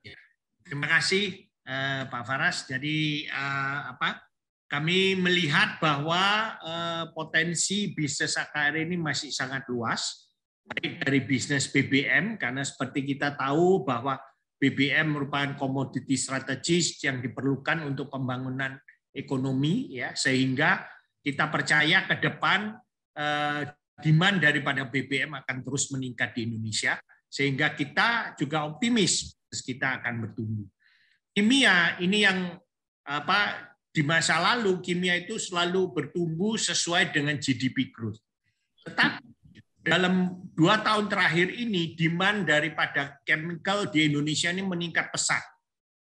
Ya, terima kasih uh, Pak Faras. Jadi uh, apa? Kami melihat bahwa uh, potensi bisnis AKR ini masih sangat luas, baik dari bisnis BBM karena seperti kita tahu bahwa BBM merupakan komoditi strategis yang diperlukan untuk pembangunan ekonomi ya sehingga kita percaya ke depan eh, demand daripada BBM akan terus meningkat di Indonesia sehingga kita juga optimis kita akan bertumbuh. Kimia ini yang apa di masa lalu kimia itu selalu bertumbuh sesuai dengan GDP growth. Tetapi dalam dua tahun terakhir ini demand daripada chemical di Indonesia ini meningkat pesat.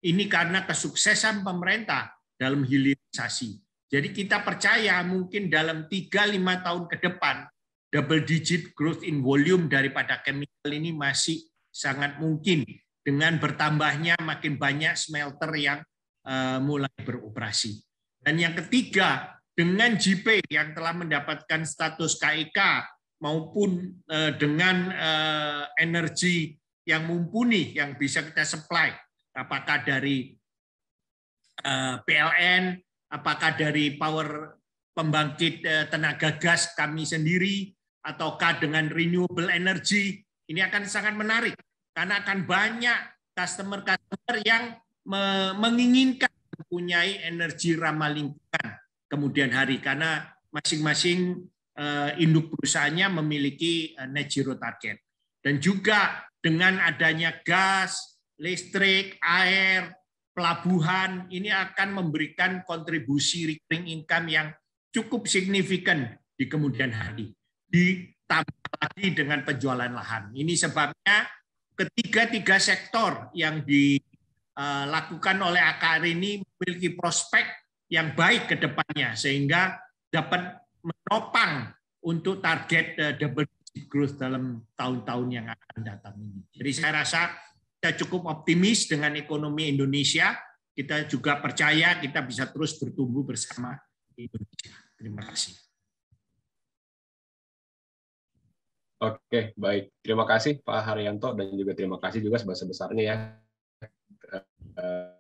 Ini karena kesuksesan pemerintah dalam hilirisasi. Jadi kita percaya mungkin dalam 3-5 tahun ke depan double digit growth in volume daripada chemical ini masih sangat mungkin dengan bertambahnya makin banyak smelter yang eh, mulai beroperasi. Dan yang ketiga, dengan JP yang telah mendapatkan status KIK e maupun eh, dengan eh, energi yang mumpuni yang bisa kita supply apakah dari Eh, PLN, apakah dari power pembangkit eh, tenaga gas kami sendiri, ataukah dengan renewable energy. Ini akan sangat menarik karena akan banyak customer-customer yang menginginkan mempunyai energi ramah lingkungan kemudian hari karena masing-masing eh, induk perusahaannya memiliki net zero target. Dan juga dengan adanya gas, listrik, air, pelabuhan ini akan memberikan kontribusi recurring income yang cukup signifikan di kemudian hari. Ditambah lagi dengan penjualan lahan. Ini sebabnya ketiga-tiga sektor yang dilakukan e, oleh AKR ini memiliki prospek yang baik ke depannya sehingga dapat menopang untuk target e, double growth dalam tahun-tahun yang akan datang ini. Jadi saya rasa kita cukup optimis dengan ekonomi Indonesia. Kita juga percaya kita bisa terus bertumbuh bersama Indonesia. Terima kasih. Oke, baik. Terima kasih Pak Haryanto dan juga terima kasih juga sebesar-besarnya ya eh,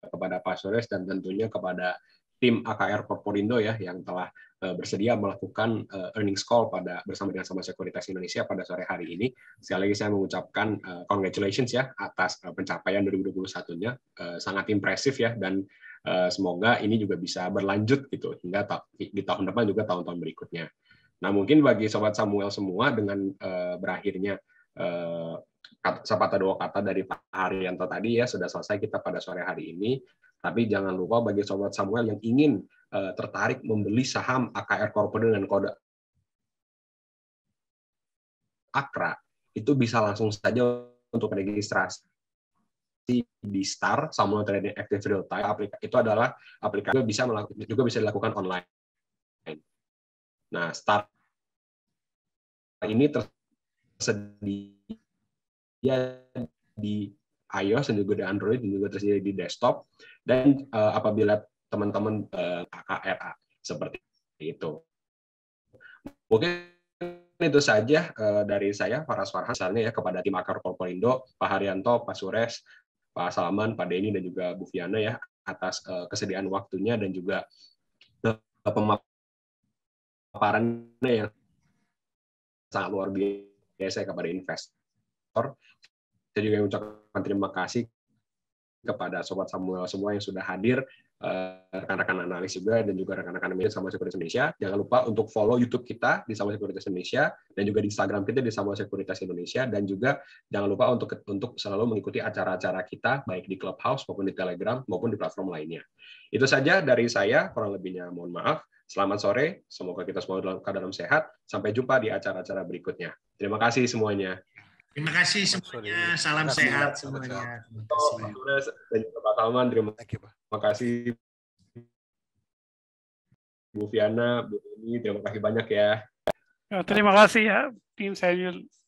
kepada Pak Sores dan tentunya kepada tim AKR Korporindo ya yang telah eh, bersedia melakukan eh, earnings call pada bersama dengan Sama Sekuritas Indonesia pada sore hari ini. Sekali lagi saya mengucapkan eh, congratulations ya atas pencapaian 2021-nya. sangat impresif ya dan semoga ini juga bisa berlanjut gitu hingga di tahun depan juga tahun-tahun berikutnya. Nah, mungkin bagi sobat Samuel semua dengan berakhirnya sepatah dua kata dari Pak Haryanto tadi ya sudah selesai kita pada sore hari ini. Tapi jangan lupa bagi sobat Samuel yang ingin uh, tertarik membeli saham AKR Corporation dengan kode AKRA, itu bisa langsung saja untuk registrasi di Star Samuel Trading Active Real Time aplikasi itu adalah aplikasi juga bisa melakukan juga bisa dilakukan online. Nah, Star ini tersedia di iOS dan juga di Android dan juga tersedia di desktop dan uh, apabila teman-teman uh, eh, KKRA seperti itu. Mungkin itu saja uh, dari saya Faras Farhan misalnya ya kepada tim akar Korporindo, Pak Haryanto, Pak Sures, Pak Salman, Pak Denny dan juga Bu Fiana ya atas uh, kesediaan waktunya dan juga uh, pemaparannya yang sangat luar biasa kepada investor saya juga mengucapkan terima kasih kepada sobat Samuel semua yang sudah hadir eh, rekan-rekan analis juga dan juga rekan-rekan media sama Sekuritas Indonesia. Jangan lupa untuk follow YouTube kita di Sama Sekuritas Indonesia dan juga di Instagram kita di Sama Sekuritas Indonesia dan juga jangan lupa untuk untuk selalu mengikuti acara-acara kita baik di Clubhouse maupun di Telegram maupun di platform lainnya. Itu saja dari saya, kurang lebihnya mohon maaf. Selamat sore, semoga kita semua dalam keadaan sehat. Sampai jumpa di acara-acara berikutnya. Terima kasih semuanya. Terima kasih semuanya. Salam kasih. sehat semuanya. Terima kasih. Pak Salman, terima kasih. Bu Fiana, Bu Ini, terima kasih banyak ya. ya. Terima kasih ya, tim Samuel.